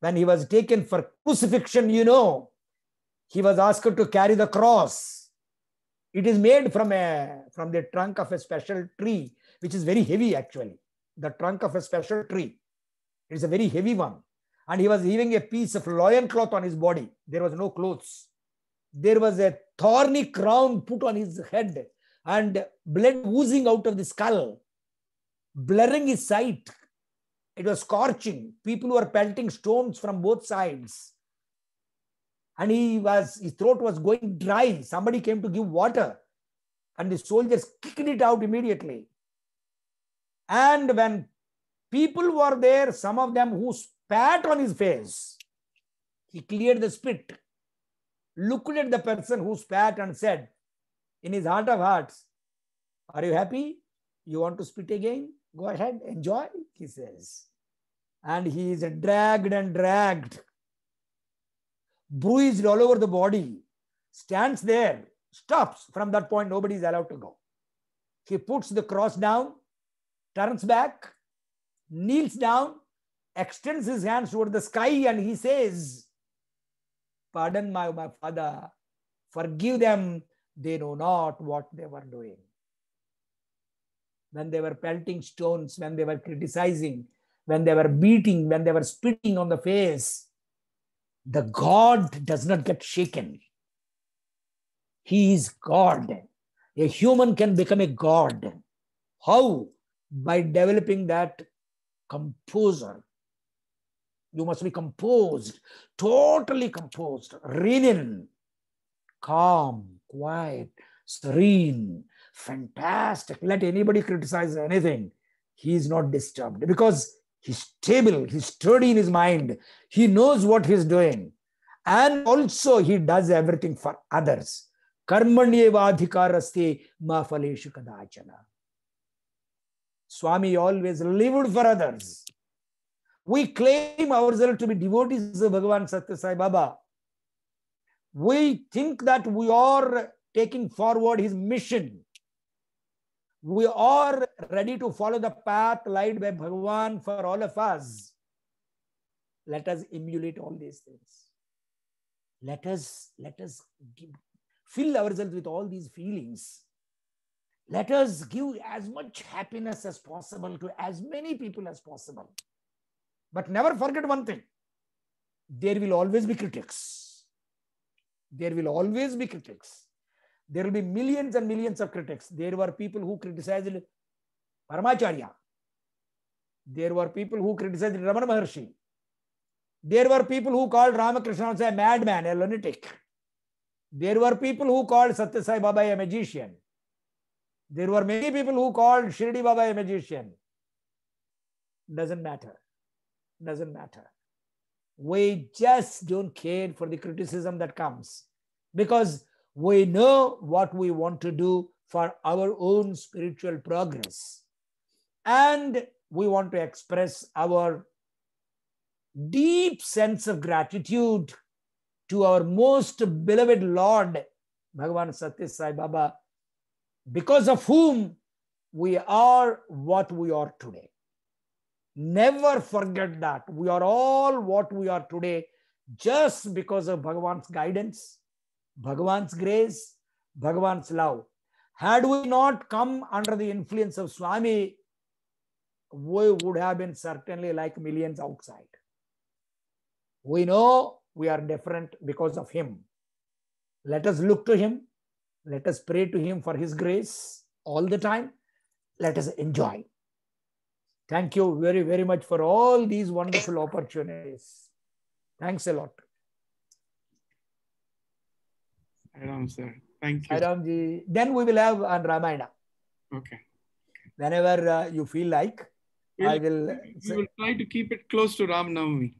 When he was taken for crucifixion, you know, he was asked to carry the cross. It is made from, a, from the trunk of a special tree, which is very heavy actually. The trunk of a special tree. It's a very heavy one. And he was having a piece of loin cloth on his body. There was no clothes. There was a thorny crown put on his head and blood oozing out of the skull blurring his sight. It was scorching. People were pelting stones from both sides. And he was, his throat was going dry. Somebody came to give water. And the soldiers kicked it out immediately. And when people were there, some of them who spat on his face, he cleared the spit, looked at the person who spat and said, in his heart of hearts, Are you happy? You want to spit again? Go ahead, enjoy, he says. And he is dragged and dragged, bruised all over the body, stands there, stops. From that point, nobody is allowed to go. He puts the cross down, turns back, kneels down, extends his hands toward the sky, and he says, Pardon my, my father, forgive them, they know not what they were doing when they were pelting stones, when they were criticizing, when they were beating, when they were spitting on the face, the God does not get shaken. He is God. A human can become a God. How? By developing that composer. You must be composed, totally composed, rhythm, calm, quiet, serene, Fantastic. Let anybody criticize anything. He is not disturbed because he's stable, he's sturdy in his mind, he knows what he's doing. And also, he does everything for others. Karmanyevadhikarasti mafaleshu kadachana. Swami always lived for others. We claim ourselves to be devotees of Bhagavan Satya Sai Baba. We think that we are taking forward his mission we are ready to follow the path laid by Bhagavan for all of us, let us emulate all these things. Let us, let us give, fill ourselves with all these feelings. Let us give as much happiness as possible to as many people as possible. But never forget one thing there will always be critics. There will always be critics there will be millions and millions of critics. There were people who criticized Paramacharya. There were people who criticized Ramana Maharshi. There were people who called Ramakrishna a madman, a lunatic. There were people who called Satya Sai Baba a magician. There were many people who called Shirdi Baba a magician. Doesn't matter. Doesn't matter. We just don't care for the criticism that comes because we know what we want to do for our own spiritual progress. And we want to express our deep sense of gratitude to our most beloved Lord, Bhagavan Satya Sai Baba, because of whom we are what we are today. Never forget that. We are all what we are today just because of Bhagavan's guidance, Bhagavan's grace, Bhagavan's love. Had we not come under the influence of Swami, we would have been certainly like millions outside. We know we are different because of Him. Let us look to Him. Let us pray to Him for His grace all the time. Let us enjoy. Thank you very, very much for all these wonderful opportunities. Thanks a lot. Ram sir. Thank you. ji, Then we will have on Ramayana. Okay. Whenever uh, you feel like, we'll, I will. We will try to keep it close to Ram Navami.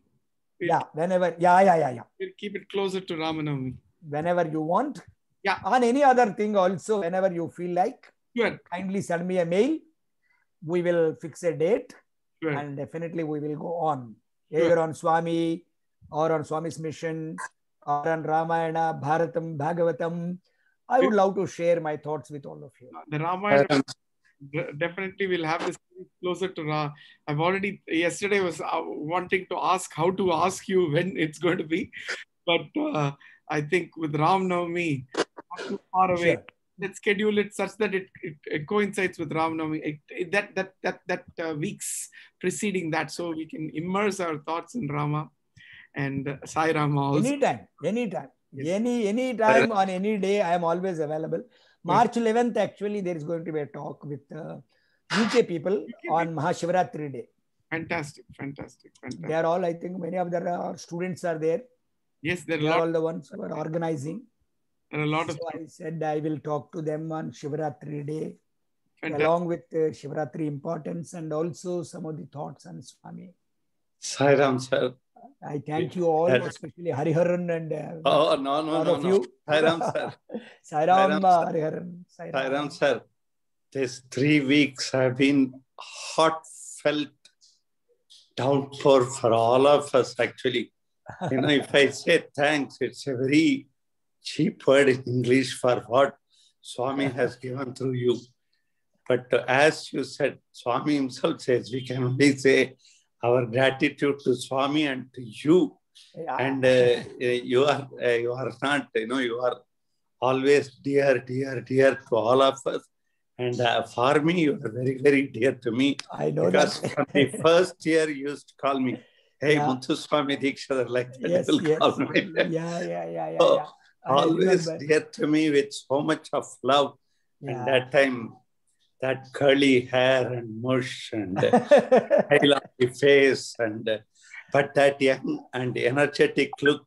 We'll, yeah. Whenever. Yeah, yeah, yeah, yeah. We'll keep it closer to Ram Navami. Whenever you want. Yeah. On any other thing also, whenever you feel like. Sure. Kindly send me a mail. We will fix a date. Sure. And definitely we will go on. Sure. Either on Swami or on Swami's mission or on Ramayana, Bharatam, Bhagavatam. I would love to share my thoughts with all of you. The Ramayana um, definitely will have this closer to Ra. I've already yesterday was uh, wanting to ask how to ask you when it's going to be, but uh, I think with Ram Navami, not too far away. Sure. Let's schedule it such that it, it, it coincides with Ram Navami. that that that that uh, weeks preceding that, so we can immerse our thoughts in Rama and Sai Ram also. Anytime, anytime, yes. any any time uh, on any day, I am always available. March yes. 11th, actually, there is going to be a talk with uh, UK people on Mahashivratri day. Fantastic, fantastic, fantastic. They are all, I think, many of their uh, students are there. Yes, there are, they are all the ones who are organizing. There are a lot so of. I said I will talk to them on Shivratri day, fantastic. along with uh, Shivratri importance and also some of the thoughts on Swami. Sai Ram, sir. I thank you all, especially Hariharan and uh, oh, oh no no no, no. Sairam sir, Sairam, uh, Hariharan, Sairam. Sairam sir. These three weeks have been heartfelt downpour for all of us. Actually, you know, if I say thanks, it's a very cheap word in English for what Swami has given through you. But uh, as you said, Swami himself says we can only say our gratitude to Swami and to you. Yeah. And uh, uh, you are uh, you are not you know you are always dear dear dear to all of us. And uh, for me, you are very very dear to me. I know because that. from the first year you used to call me, hey yeah. Muthu Swami Dikshadar, like that. Yes, yes. Call me. Yeah, yeah, yeah, yeah. So, always dear to me with so much of love. Yeah. And that time that curly hair and mush and highlighty face and but that young and energetic look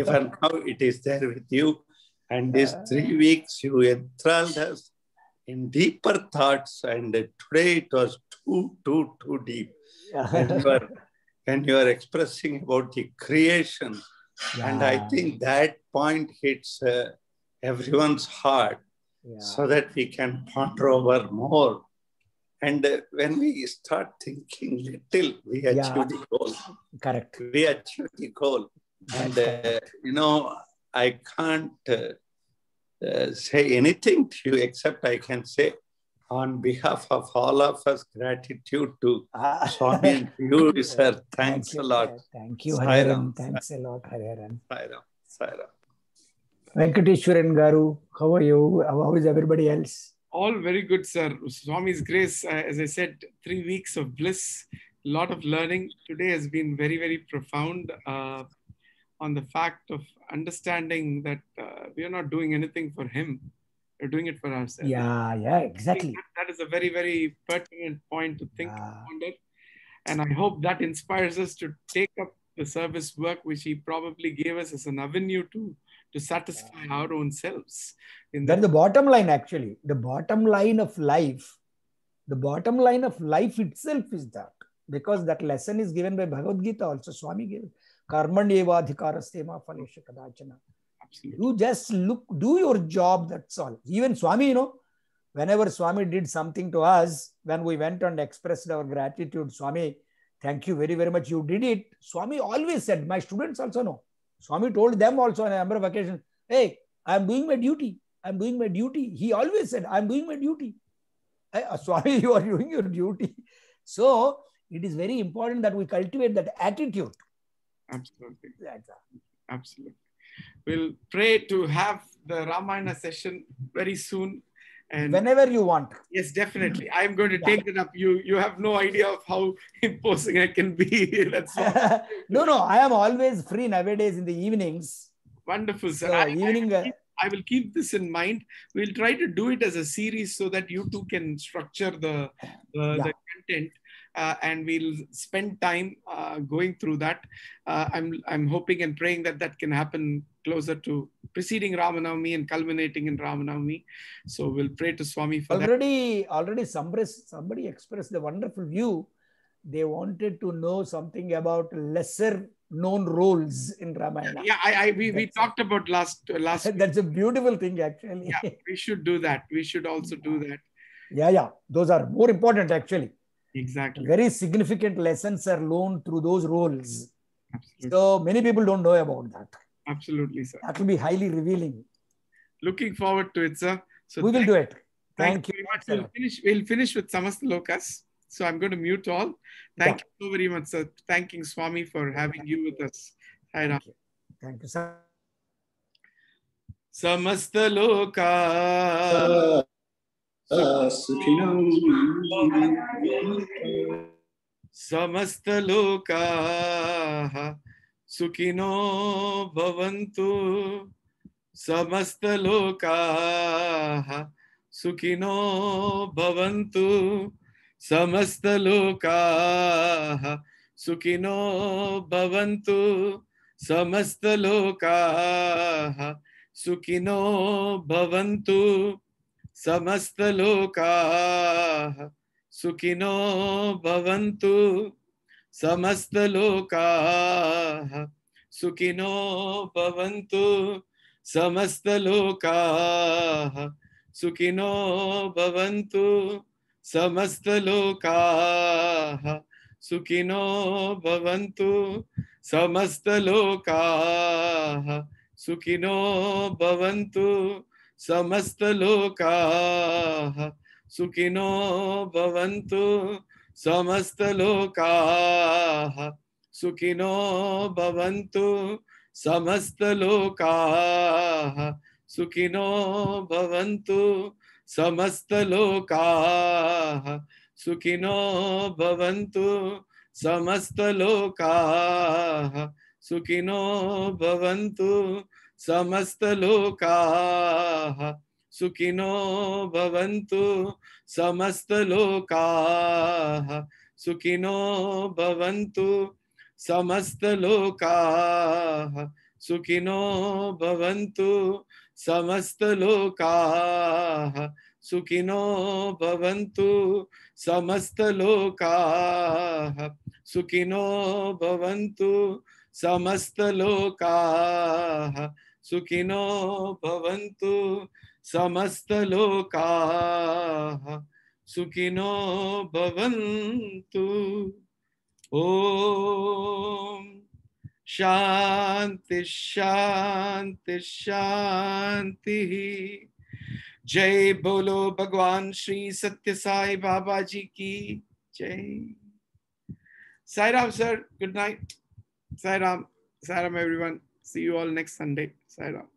even now it is there with you and these three weeks you enthralled us in deeper thoughts and today it was too too too deep when, you are, when you are expressing about the creation yeah. and i think that point hits uh, everyone's heart so that we can ponder over more. And uh, when we start thinking little, we achieve the goal. Correct. We achieve the goal. and, uh, you know, I can't uh, uh, say anything to you except I can say, on behalf of all of us, gratitude to ah. Swami and you, sir. Thanks Thank you, a lot. Sir. Thank you, Hariram. Thanks a lot, Hariram. Sairam. Sairam. Venkateshwaran Garu, how are you? How is everybody else? All very good, sir. Swami's grace, uh, as I said, three weeks of bliss, a lot of learning. Today has been very, very profound uh, on the fact of understanding that uh, we are not doing anything for Him, we're doing it for ourselves. Yeah, yeah, exactly. That, that is a very, very pertinent point to think on, about And I hope that inspires us to take up the service work which He probably gave us as an avenue to to satisfy yeah. our own selves. In That's the bottom line, actually. The bottom line of life, the bottom line of life itself is that. Because that lesson is given by Bhagavad Gita also. Swami gave Karmanyeva Phalesha Kadachana. You just look, do your job, that's all. Even Swami, you know, whenever Swami did something to us, when we went and expressed our gratitude, Swami, thank you very, very much. You did it. Swami always said, my students also know Swami told them also on a number of occasions, hey, I'm doing my duty. I'm doing my duty. He always said, I'm doing my duty. Hey, uh, Swami, you are doing your duty. So it is very important that we cultivate that attitude. Absolutely. Absolutely. We'll pray to have the Ramayana session very soon and whenever you want yes definitely i'm going to yeah. take it up you you have no idea of how imposing i can be that's no no i am always free nowadays in the evenings wonderful sir so I, evening I, uh, keep, I, will keep this in mind we'll try to do it as a series so that you two can structure the the, yeah. the content uh, and we'll spend time uh, going through that uh, i'm i'm hoping and praying that that can happen closer to preceding Ramanavami and culminating in Ramanavami. So we'll pray to Swami for already, that. Already somebody, somebody expressed the wonderful view. They wanted to know something about lesser known roles in Ramayana. Yeah, I, I we, we talked about last uh, last. That's a beautiful thing, actually. Yeah, we should do that. We should also do that. Yeah, yeah, those are more important actually. Exactly. Very significant lessons are learned through those roles. Absolutely. So many people don't know about that. Absolutely, sir. That will be highly revealing. Looking forward to it, sir. So we will do it. Thank, thank you. Very much. We'll finish, we'll finish with Samastalokas. So I'm going to mute all. Thank yeah. you so very much, sir. Thanking Swami for having you with us. thank, you. thank you, sir. Samastaloka. Samastaloka. सुखिनो भवन्तु समस्तलोकाः सुखिनो भवन्तु समस्तलोकाः सुखिनो भवन्तु समस्तलोकाः सुखिनो भवन्तु समस्तलोकाः सुखिनो भवन्तु समस्त लोका सुखिनो भवन्तु समस्त लोका सुखिनो भवन्तु समस्त लोका सुखिनो भवन्तु समस्त लोका सुखिनो भवन्तु समस्त लोका सुखिनो भवन्तु समस्तलोकाः सुखिनो भवन्तु समस्तलोकाः सुखिनो भवन्तु समस्तलोकाः सुखिनो भवन्तु समस्तलोकाः सुखिनो भवन्तु समस्तलोकाः सुखिनो भवन्तु समस्तलोकाः सुखिनो भवन्तु समस्तलोकाः सुखिनो भवन्तु समस्तलोकाः सुखिनो भवन्तु समस्तलोकाः सुखिनो भवन्तु समस्तलोकाः सुखिनो भवन्तु लोका सुखिनो भवन्तु ओम शांति शांति शांति जय बोलो भगवान श्री सत्य साई बाबा जी की जय Sai Ram sir good night Sai Ram Sai Ram everyone see you all next Sunday Sai Ram